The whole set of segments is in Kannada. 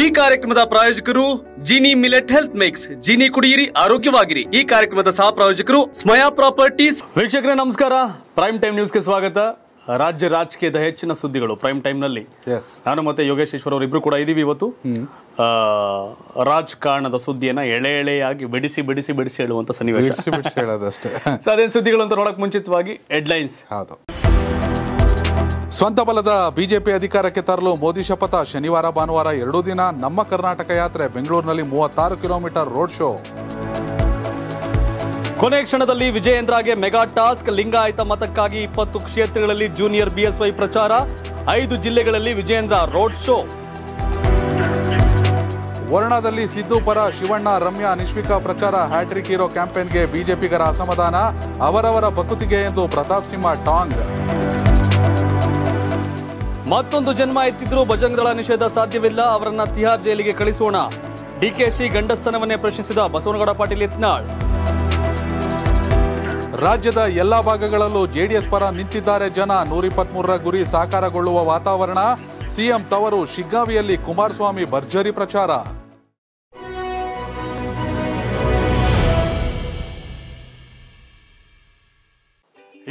ಈ ಕಾರ್ಯಕ್ರಮದ ಪ್ರಾಯೋಜಕರು Jini millet health mix Jini ಕುಡಿಯಿರಿ ಆರೋಗ್ಯವಾಗಿರಿ ಈ ಕಾರ್ಯಕ್ರಮದ ಸಹ ಪ್ರಾಯೋಜಕರು ಸ್ಮಯಾ ಪ್ರಾಪರ್ಟೀಸ್ ವೀಕ್ಷಕರೇ ನಮಸ್ಕಾರ ಪ್ರೈಮ್ ಟೈಮ್ ನ್ಯೂಸ್ಗೆ ಸ್ವಾಗತ ರಾಜ್ಯ ರಾಜಕೀಯದ ಹೆಚ್ಚಿನ ಸುದ್ದಿಗಳು ಪ್ರೈಮ್ ಟೈಮ್ ನಲ್ಲಿ ನಾನು ಮತ್ತೆ ಯೋಗೇಶ್ವರ ಇಬ್ರು ಕೂಡ ಇದೀವಿ ಇವತ್ತು ರಾಜಕಾರಣದ ಸುದ್ದಿಯನ್ನ ಎಳೆ ಎಳೆಯಾಗಿ ಬಿಡಿಸಿ ಬಿಡಿಸಿ ಬಿಡಿಸಿ ಹೇಳುವಂತ ಸನ್ನಿವೇಶ ಅದೇನು ಸುದ್ದಿಗಳು ಅಂತ ನೋಡಕ್ ಮುಂಚಿತವಾಗಿ ಹೆಡ್ಲೈನ್ಸ್ ಹೌದು ಸ್ವಂತ ಬಲದ ಬಿಜೆಪಿ ಅಧಿಕಾರಕ್ಕೆ ತರಲು ಮೋದಿ ಶಪಥ ಶನಿವಾರ ಭಾನುವಾರ ಎರಡೂ ದಿನ ನಮ್ಮ ಕರ್ನಾಟಕ ಯಾತ್ರೆ ಬೆಂಗಳೂರಿನಲ್ಲಿ ಮೂವತ್ತಾರು ಕಿಲೋಮೀಟರ್ ರೋಡ್ ಶೋ ಕೊನೆ ಕ್ಷಣದಲ್ಲಿ ವಿಜಯೇಂದ್ರಗೆ ಮೆಗಾ ಟಾಸ್ಕ್ ಲಿಂಗಾಯತ ಮತಕ್ಕಾಗಿ ಇಪ್ಪತ್ತು ಕ್ಷೇತ್ರಗಳಲ್ಲಿ ಜೂನಿಯರ್ ಬಿಎಸ್ವೈ ಪ್ರಚಾರ ಐದು ಜಿಲ್ಲೆಗಳಲ್ಲಿ ವಿಜಯೇಂದ್ರ ರೋಡ್ ಶೋ ವರ್ಣದಲ್ಲಿ ಸಿದ್ದು ಪರ ಶಿವಣ್ಣ ರಮ್ಯಾ ನಿಶ್ವಿಕಾ ಪ್ರಚಾರ ಹ್ಯಾಟ್ರಿಕ್ ಹೀರೋ ಕ್ಯಾಂಪೇನ್ಗೆ ಬಿಜೆಪಿಗರ ಅಸಮಾಧಾನ ಅವರವರ ಬಕುತಿಗೆ ಎಂದು ಪ್ರತಾಪ್ ಸಿಂಹ ಟಾಂಗ್ ಮತ್ತೊಂದು ಜನ್ಮ ಎತ್ತಿದ್ರೂ ಭಜಂಗದಳ ನಿಷೇಧ ಸಾಧ್ಯವಿಲ್ಲ ಅವರನ್ನ ತಿಹಾರ್ ಜೈಲಿಗೆ ಕಳಿಸೋಣ ಡಿಕೆಶಿ ಗಂಡಸ್ಥನವನ್ನೇ ಪ್ರಶ್ನಿಸಿದ ಬಸವನಗೌಡ ಪಾಟೀಲ್ ಯತ್ನಾಳ್ ರಾಜ್ಯದ ಎಲ್ಲಾ ಭಾಗಗಳಲ್ಲೂ ಜೆಡಿಎಸ್ ಪರ ನಿಂತಿದ್ದಾರೆ ಜನ ನೂರಿಪ್ಪತ್ಮೂರರ ಗುರಿ ಸಾಕಾರಗೊಳ್ಳುವ ವಾತಾವರಣ ಸಿಎಂ ತವರು ಶಿಗ್ಗಾವಿಯಲ್ಲಿ ಕುಮಾರಸ್ವಾಮಿ ಭರ್ಜರಿ ಪ್ರಚಾರ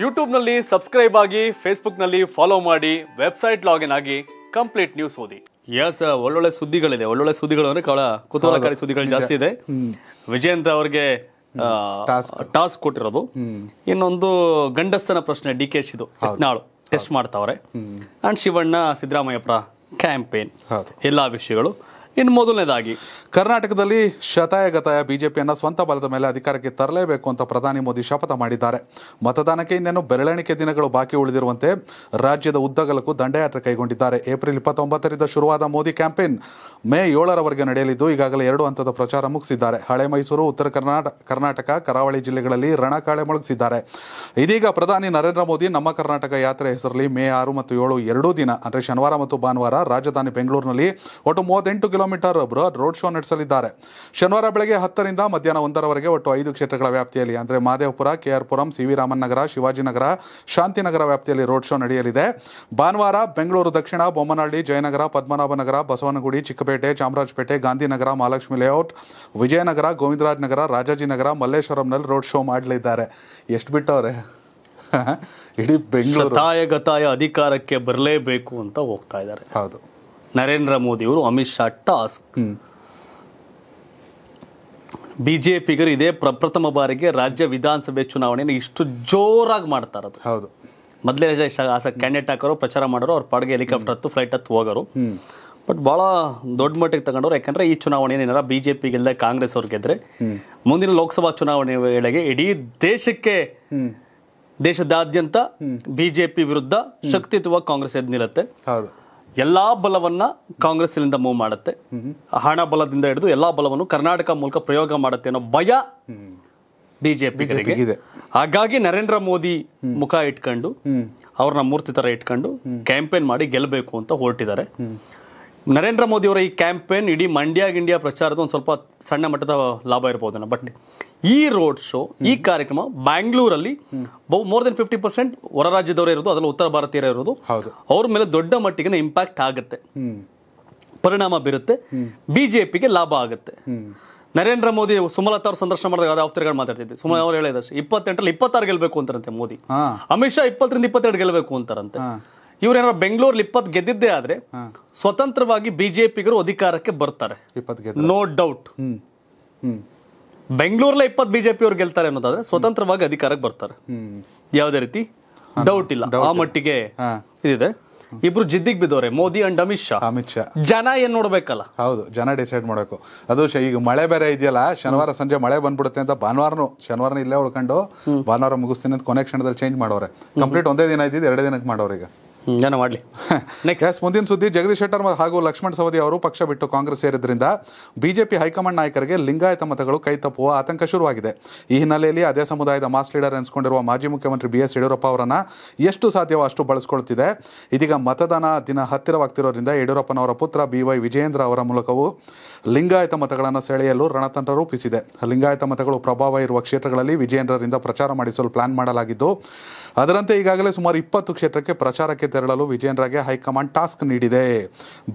ಯೂಟ್ಯೂಬ್ನಲ್ಲಿ ಸಬ್ಸ್ಕ್ರೈಬ್ ಆಗಿ ಫೇಸ್ಬುಕ್ನಲ್ಲಿ ಫಾಲೋ ಮಾಡಿ ವೆಬ್ಸೈಟ್ ಲಾಗಿನ್ ಆಗಿ ಕಂಪ್ಲೀಟ್ ನ್ಯೂಸ್ ಓದಿ ಎಸ್ ಒಳ್ಳೊಳ್ಳೆ ಸುದ್ದಿಗಳಿದೆ ಒಳ್ಳೊಳ್ಳೆ ಸುದ್ದಿಗಳು ಅಂದ್ರೆ ಕಳ ಕುತೂಹಲಕಾರಿ ಸುದ್ದಿಗಳು ಜಾಸ್ತಿ ಇದೆ ವಿಜಯೇಂದ್ರ ಅವ್ರಿಗೆ ಟಾಸ್ಕ್ ಕೊಟ್ಟಿರೋದು ಇನ್ನೊಂದು ಗಂಡಸನ ಪ್ರಶ್ನೆ ಡಿ ಕೆ ಶಿದು ನಾಳು ಟೆಸ್ಟ್ ಮಾಡ್ತಾವ್ರೆ ಅಂಡ್ ಶಿವಣ್ಣ ಸಿದ್ದರಾಮಯ್ಯಪುರ ಕ್ಯಾಂಪೇನ್ ಎಲ್ಲಾ ವಿಷಯಗಳು ಇನ್ನು ಮೊದಲನೇದಾಗಿ ಕರ್ನಾಟಕದಲ್ಲಿ ಶತಾಯಗತಾಯ ಬಿಜೆಪಿಯನ್ನು ಸ್ವಂತ ಬಲದ ಮೇಲೆ ಅಧಿಕಾರಕ್ಕೆ ತರಲೇಬೇಕು ಅಂತ ಪ್ರಧಾನಿ ಮೋದಿ ಶಪಥ ಮಾಡಿದ್ದಾರೆ ಮತದಾನಕ್ಕೆ ಇನ್ನೇನು ಬೆರಳೆಣಿಕೆ ದಿನಗಳು ಬಾಕಿ ಉಳಿದಿರುವಂತೆ ರಾಜ್ಯದ ಉದ್ದಗಲಕ್ಕೂ ದಂಡಯಾತ್ರೆ ಕೈಗೊಂಡಿದ್ದಾರೆ ಏಪ್ರಿಲ್ ಇಪ್ಪತ್ತೊಂಬತ್ತರಿಂದ ಶುರುವಾದ ಮೋದಿ ಕ್ಯಾಂಪೇನ್ ಮೇ ಏಳರವರೆಗೆ ನಡೆಯಲಿದ್ದು ಈಗಾಗಲೇ ಎರಡು ಹಂತದ ಪ್ರಚಾರ ಮುಗಿಸಿದ್ದಾರೆ ಹಳೆ ಮೈಸೂರು ಉತ್ತರ ಕರ್ನಾಟಕ ಕರ್ನಾಟಕ ಕರಾವಳಿ ಜಿಲ್ಲೆಗಳಲ್ಲಿ ರಣಕಾಳೆ ಮೊಳಗಿಸಿದ್ದಾರೆ ಇದೀಗ ಪ್ರಧಾನಿ ನರೇಂದ್ರ ಮೋದಿ ನಮ್ಮ ಕರ್ನಾಟಕ ಯಾತ್ರೆ ಹೆಸರಲ್ಲಿ ಮೇ ಆರು ಮತ್ತು ಏಳು ಎರಡೂ ದಿನ ಅಂದರೆ ಶನಿವಾರ ಮತ್ತು ಭಾನುವಾರ ರಾಜಧಾನಿ ಬೆಂಗಳೂರಿನಲ್ಲಿ ಒಟ್ಟು ಮೂವತ್ತೆಂಟು ಕಿಲೋಮೀಟರ್ ಬೃಹತ್ ರೋಡ್ ಶೋ ನಡೆಸಲಿದ್ದಾರೆ ಶನಿವಾರ ಬೆಳಗ್ಗೆ ಹತ್ತರಿಂದ ಮಧ್ಯಾಹ್ನ ಒಂದರವರೆಗೆ ಒಟ್ಟು ಐದು ಕ್ಷೇತ್ರಗಳ ವ್ಯಾಪ್ತಿಯಲ್ಲಿ ಅಂದರೆ ಮಾದೇವಪುರ ಕೆಆರ್ಪುರಂ ಸಿ ವಿ ರಾಮನ್ ನಗರ ಶಿವಾಜಿನಗರ ಶಾಂತಿನಗರ ವ್ಯಾಪ್ತಿಯಲ್ಲಿ ರೋಡ್ ಶೋ ನಡೆಯಲಿದೆ ಭಾನುವಾರ ಬೆಂಗಳೂರು ದಕ್ಷಿಣ ಬೊಮ್ಮನಹಳ್ಳಿ ಜಯನಗರ ಪದ್ಮನಾಭನಗರ ಬಸವನಗುಡಿ ಚಿಕ್ಕಪೇಟೆ ಚಾಮರಾಜಪೇಟೆ ಗಾಂಧಿನಗರ ಮಹಾಲಕ್ಷ್ಮಿ ಲೇಔಟ್ ವಿಜಯನಗರ ಗೋವಿಂದರಾಜನಗರ ರಾಜಾಜಿನಗರ ಮಲ್ಲೇಶ್ವರಂನಲ್ಲಿ ರೋಡ್ ಶೋ ಮಾಡಲಿದ್ದಾರೆ ಎಷ್ಟು ಬಿಟ್ಟವ್ರೆ ಇಡೀ ಬೆಂಗಳೂರು ಗತಾಯ ಅಧಿಕಾರಕ್ಕೆ ಬರಲೇಬೇಕು ಅಂತ ಹೋಗ್ತಾ ಇದ್ದಾರೆ ಹೌದು ನರೇಂದ್ರ ಮೋದಿಯವರು ಅಮಿತ್ ಶಾ ಟಾಸ್ಕ್ ಬಿಜೆಪಿಗರು ಇದೇ ಪ್ರಪ್ರಥಮ ಬಾರಿಗೆ ರಾಜ್ಯ ವಿಧಾನಸಭೆ ಚುನಾವಣೆಯನ್ನು ಇಷ್ಟು ಜೋರಾಗಿ ಮಾಡ್ತಾರ ಹೌದು ಮೊದಲೇ ಕ್ಯಾಂಡಿಡೇಟ್ ಹಾಕೋರು ಪ್ರಚಾರ ಮಾಡೋರು ಅವ್ರ ಪಾಡಿಗೆ ಹೆಲಿಕಾಪ್ಟರ್ ಹತ್ತು ಫ್ಲೈಟ್ ಹತ್ತು ಹೋಗೋರು ಬಟ್ ಭಾಳ ದೊಡ್ಡ ಮಟ್ಟಿಗೆ ತಗೊಂಡವ್ರು ಯಾಕಂದ್ರೆ ಈ ಚುನಾವಣೆ ಏನಾರ ಬಿಜೆಪಿ ಗೆಲ್ಲದೆ ಕಾಂಗ್ರೆಸ್ ಅವ್ರಿಗೆ ಗೆದ್ರೆ ಮುಂದಿನ ಲೋಕಸಭಾ ಚುನಾವಣೆ ವೇಳೆಗೆ ಇಡೀ ದೇಶಕ್ಕೆ ದೇಶದಾದ್ಯಂತ ಬಿಜೆಪಿ ವಿರುದ್ಧ ಶಕ್ತಿತ್ವ ಕಾಂಗ್ರೆಸ್ ಎದ್ ನಿಲ್ಲತ್ತೆ ಎಲ್ಲಾ ಬಲವನ್ನ ಕಾಂಗ್ರೆಸ್ ಮೂವ್ ಮಾಡುತ್ತೆ ಹಣ ಬಲದಿಂದ ಹಿಡಿದು ಎಲ್ಲಾ ಬಲವನ್ನು ಕರ್ನಾಟಕ ಮೂಲಕ ಪ್ರಯೋಗ ಮಾಡುತ್ತೆ ಅನ್ನೋ ಭಯ ಬಿಜೆಪಿ ಹಾಗಾಗಿ ನರೇಂದ್ರ ಮೋದಿ ಮುಖ ಇಟ್ಕೊಂಡು ಅವ್ರನ್ನ ಮೂರ್ತಿ ತರ ಇಟ್ಕೊಂಡು ಕ್ಯಾಂಪೇನ್ ಮಾಡಿ ಗೆಲ್ಲಬೇಕು ಅಂತ ಹೊರಟಿದ್ದಾರೆ ನರೇಂದ್ರ ಮೋದಿ ಅವರ ಈ ಕ್ಯಾಂಪೇನ್ ಇಡೀ ಮಂಡ್ಯ ಗಿಂಡಿಯಾ ಪ್ರಚಾರದ ಒಂದು ಸ್ವಲ್ಪ ಸಣ್ಣ ಮಟ್ಟದ ಲಾಭ ಇರ್ಬೋದನ್ನ ಬಟ್ ಈ ರೋಡ್ ಶೋ ಈ ಕಾರ್ಯಕ್ರಮ ಬ್ಯಾಂಗ್ಳೂರಲ್ಲಿ ಬಹು ಮೋರ್ ದೆನ್ ಫಿಫ್ಟಿ ಪರ್ಸೆಂಟ್ ಹೊರ ರಾಜ್ಯದವರೇ ಇರೋದು ಅದರಲ್ಲಿ ಉತ್ತರ ಭಾರತೀಯರ ಇರೋದು ಅವ್ರ ಮೇಲೆ ದೊಡ್ಡ ಮಟ್ಟಿಗೆ ಇಂಪ್ಯಾಕ್ಟ್ ಆಗುತ್ತೆ ಪರಿಣಾಮ ಬೀರುತ್ತೆ ಬಿಜೆಪಿಗೆ ಲಾಭ ಆಗುತ್ತೆ ನರೇಂದ್ರ ಮೋದಿ ಸುಮಲತಾ ಅವರು ಸಂದರ್ಶನ ಮಾಡಿದಾಗ ಅದೇ ಆಫ್ತರ್ಗಳು ಮಾತಾಡ್ತಿದ್ವಿ ಸುಮಲ ಅವ್ರು ಹೇಳಿದಷ್ಟು ಇಪ್ಪತ್ತೆಂಟರಲ್ಲಿ ಇಪ್ಪತ್ತಾರು ಗೆಲ್ಬೇಕು ಅಂತಾರಂತೆ ಮೋದಿ ಅಮಿತ್ ಶಾ ಇಪ್ಪತ್ತರಿಂದ ಇಪ್ಪತ್ತೆರಡು ಗೆಲ್ಬೇಕು ಅಂತಾರಂತೆ ಇವರೇನಾರ ಬೆಂಗಳೂರಲ್ಲಿ ಇಪ್ಪತ್ತು ಗೆದ್ದಿದ್ದೇ ಆದ್ರೆ ಸ್ವತಂತ್ರವಾಗಿ ಬಿಜೆಪಿಗರು ಅಧಿಕಾರಕ್ಕೆ ಬರ್ತಾರೆ ನೋ ಡೌಟ್ ಬೆಂಗಳೂರಲ್ಲೇ ಇಪ್ಪತ್ತು ಬಿಜೆಪಿ ಅವ್ರು ಗೆಲ್ತಾರೆ ಅನ್ನೋದಾದ್ರೆ ಸ್ವತಂತ್ರವಾಗಿ ಅಧಿಕಾರಕ್ಕೆ ಬರ್ತಾರೆ ಯಾವುದೇ ರೀತಿ ಡೌಟ್ ಇಲ್ಲ ಆ ಮಟ್ಟಿಗೆ ಇದಿದೆ ಇಬ್ರು ಜಿದ್ದಿಗೆ ಬಿದ್ದವ್ರೆ ಮೋದಿ ಅಂಡ್ ಅಮಿತ್ ಶಾ ಅಮಿತ್ ಶಾ ಜನ ಏನ್ ನೋಡ್ಬೇಕಲ್ಲ ಹೌದು ಜನ ಡಿಸೈಡ್ ಮಾಡಬೇಕು ಅದು ಈಗ ಮಳೆ ಬೇರೆ ಇದೆಯಲ್ಲ ಶನಿವಾರ ಸಂಜೆ ಮಳೆ ಬಂದ್ಬಿಡುತ್ತೆ ಅಂತ ಭಾನುವಾರನು ಶನಿವಾರನ ಇಲ್ಲೇ ಉಳ್ಕೊಂಡು ಭಾನುವಾರ ಮುಗಿಸ್ತೀನಿ ಅಂತ ಕೊನೆ ಕ್ಷಣದಲ್ಲಿ ಚೇಂಜ್ ಮಾಡೋರೆ ಕಂಪ್ಲೀಟ್ ಒಂದೇ ದಿನ ಇದ್ದಿದ್ದು ಎರಡೇ ದಿನಕ್ಕೆ ಮಾಡೋರು ಈಗ ಜನ ಮಾಡಲಿ ನೆಕ್ಸ್ಟ್ ಎಸ್ ಮುಂದಿನ ಸುದ್ದಿ ಜಗದೀಶ್ ಶೆಟ್ಟರ್ ಹಾಗೂ ಲಕ್ಷ್ಮಣ್ ಸವದಿ ಅವರು ಪಕ್ಷ ಬಿಟ್ಟು ಕಾಂಗ್ರೆಸ್ ಸೇರಿದ್ರಿಂದ ಬಿಜೆಪಿ ಹೈಕಮಾಂಡ್ ನಾಯಕರಿಗೆ ಲಿಂಗಾಯತ ಮತಗಳು ಕೈ ತಪ್ಪುವ ಆತಂಕ ಶುರುವಾಗಿದೆ ಈ ಹಿನ್ನೆಲೆಯಲ್ಲಿ ಅದೇ ಸಮುದಾಯದ ಮಾಸ್ ಲೀಡರ್ ಎನಿಸಿಕೊಂಡಿರುವ ಮಾಜಿ ಮುಖ್ಯಮಂತ್ರಿ ಬಿ ಎಸ್ ಯಡಿಯೂರಪ್ಪ ಅವರನ್ನು ಎಷ್ಟು ಸಾಧ್ಯವೋ ಅಷ್ಟು ಬಳಸ್ಕೊಳ್ತಿದೆ ಇದೀಗ ಮತದಾನ ದಿನ ಹತ್ತಿರವಾಗ್ತಿರೋದ್ರಿಂದ ಯಡಿಯೂರಪ್ಪನವರ ಪುತ್ರ ಬಿ ವೈ ವಿಜಯೇಂದ್ರ ಅವರ ಮೂಲಕವೂ ಲಿಂಗಾಯತ ಮತಗಳನ್ನು ಸೆಳೆಯಲು ರಣತಂತ್ರ ರೂಪಿಸಿದೆ ಲಿಂಗಾಯತ ಮತಗಳು ಪ್ರಭಾವ ಇರುವ ಕ್ಷೇತ್ರಗಳಲ್ಲಿ ವಿಜಯೇಂದ್ರರಿಂದ ಪ್ರಚಾರ ಮಾಡಿಸಲು ಪ್ಲಾನ್ ಮಾಡಲಾಗಿದ್ದು ಅದರಂತೆ ಈಗಾಗಲೇ ಸುಮಾರು ಇಪ್ಪತ್ತು ಕ್ಷೇತ್ರಕ್ಕೆ ಪ್ರಚಾರಕ್ಕೆ ತೆರಳಲು ವಿಜಯನ್ರಾಗೆ ಹೈಕಮಾಂಡ್ ಟಾಸ್ಕ್ ನೀಡಿದೆ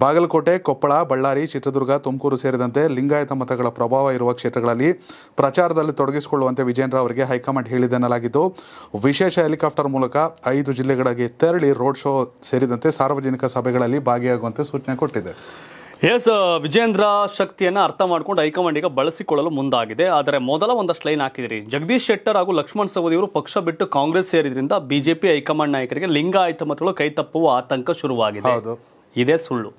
ಬಾಗಲಕೋಟೆ ಕೊಪ್ಪಳ ಬಳ್ಳಾರಿ ಚಿತ್ರದುರ್ಗ ತುಮಕೂರು ಸೇರಿದಂತೆ ಲಿಂಗಾಯತ ಮತಗಳ ಪ್ರಭಾವ ಇರುವ ಕ್ಷೇತ್ರಗಳಲ್ಲಿ ಪ್ರಚಾರದಲ್ಲಿ ತೊಡಗಿಸಿಕೊಳ್ಳುವಂತೆ ವಿಜಯನ್ರ ಅವರಿಗೆ ಹೈಕಮಾಂಡ್ ಹೇಳಿದೆನ್ನಲಾಗಿದ್ದು ವಿಶೇಷ ಹೆಲಿಕಾಪ್ಟರ್ ಮೂಲಕ ಐದು ಜಿಲ್ಲೆಗಳಿಗೆ ತೆರಳಿ ರೋಡ್ ಶೋ ಸೇರಿದಂತೆ ಸಾರ್ವಜನಿಕ ಸಭೆಗಳಲ್ಲಿ ಭಾಗಿಯಾಗುವಂತೆ ಸೂಚನೆ ಕೊಟ್ಟಿದೆ ಎಸ್ uh, ವಿಜೇಂದ್ರ ಶಕ್ತಿಯನ್ನು ಅರ್ಥ ಮಾಡಿಕೊಂಡು ಹೈಕಮಾಂಡ್ ಈಗ ಬಳಸಿಕೊಳ್ಳಲು ಮುಂದಾಗಿದೆ ಆದರೆ ಮೊದಲ ಒಂದಷ್ಟು ಲೈನ್ ಹಾಕಿದಿರಿ ಜಗದೀಶ್ ಶೆಟ್ಟರ್ ಹಾಗೂ ಲಕ್ಷ್ಮಣ್ ಸವದಿ ಅವರು ಪಕ್ಷ ಬಿಟ್ಟು ಕಾಂಗ್ರೆಸ್ ಸೇರಿದ್ರಿಂದ ಬಿಜೆಪಿ ಹೈಕಮಾಂಡ್ ನಾಯಕರಿಗೆ ಲಿಂಗಾಯತ ಮತಗಳು ಕೈ ತಪ್ಪುವ ಆತಂಕ ಶುರುವಾಗಿದೆ ಇದೇ ಸುಳ್ಳು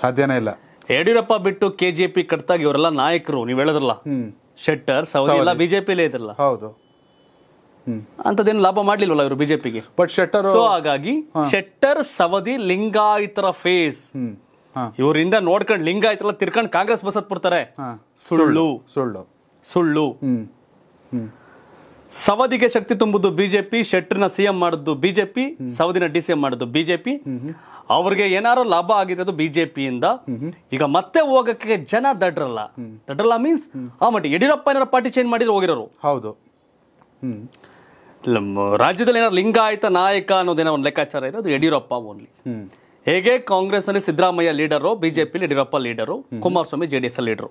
ಸಾಧ್ಯನೇ ಇಲ್ಲ ಯಡಿಯೂರಪ್ಪ ಬಿಟ್ಟು ಕೆಜೆಪಿ ಕಟ್ತಾಗಿ ಇವರೆಲ್ಲ ನಾಯಕರು ನೀವು ಹೇಳಿದ್ರಲ್ಲ ಶೆಟ್ಟರ್ ಸವದಿ ಎಲ್ಲ ಬಿಜೆಪಿಲೇ ಇದ್ರಲ್ಲ ಹೌದು ಅಂತದೇನು ಲಾಭ ಮಾಡ್ಲಿಲ್ವಲ್ಲ ಇವರು ಬಿಜೆಪಿಗೆ ಬಟ್ ಶೆಟ್ಟರ್ ಸೊ ಹಾಗಾಗಿ ಶೆಟ್ಟರ್ ಸವದಿ ಲಿಂಗಾಯತರ ಫೇಸ್ ಇವರಿಂದ ನೋಡ್ಕೊಂಡು ಲಿಂಗ ಆಯ್ತಲ್ಲ ತಿರ್ಕೊಂಡು ಕಾಂಗ್ರೆಸ್ ಬಸತ್ ಬಿಡ್ತಾರೆ ಸುಳ್ಳು ಸುಳ್ಳು ಸುಳ್ಳು ಸವದಿಗೆ ಶಕ್ತಿ ತುಂಬುದು ಬಿಜೆಪಿ ಶೆಟ್ಟರ್ನ ಸಿಎಂ ಮಾಡುದು ಬಿಜೆಪಿ ಸವದಿನ ಡಿ ಸಿಎಂ ಮಾಡುದು ಬಿಜೆಪಿ ಅವ್ರಿಗೆ ಏನಾರು ಲಾಭ ಆಗಿರೋದು ಬಿಜೆಪಿಯಿಂದ ಈಗ ಮತ್ತೆ ಹೋಗಕ್ಕೆ ಜನ ದಡ್ರಲ್ಲ ದಡ್ರಲ್ಲ ಮೀನ್ಸ್ ಆ ಮಟ್ಟಿ ಯಡಿಯೂರಪ್ಪ ಏನಾರ ಪಾರ್ಟಿ ಚೇಂಜ್ ಮಾಡಿದ್ರೆ ಹೋಗಿರೋರು ಹೌದು ರಾಜ್ಯದಲ್ಲಿ ಏನಾರು ಲಿಂಗಾಯತ ನಾಯಕ ಅನ್ನೋದೇನೋ ಒಂದು ಲೆಕ್ಕಾಚಾರ ಇದೆ ಅದು ಯಡಿಯೂರಪ್ಪ ಓನ್ಲಿ ಹೇಗೆ ಕಾಂಗ್ರೆಸ್ ಅಲ್ಲಿ Siddaramaiah leader BJP Yediyurappa leader Kumaraswamy JDS D S leader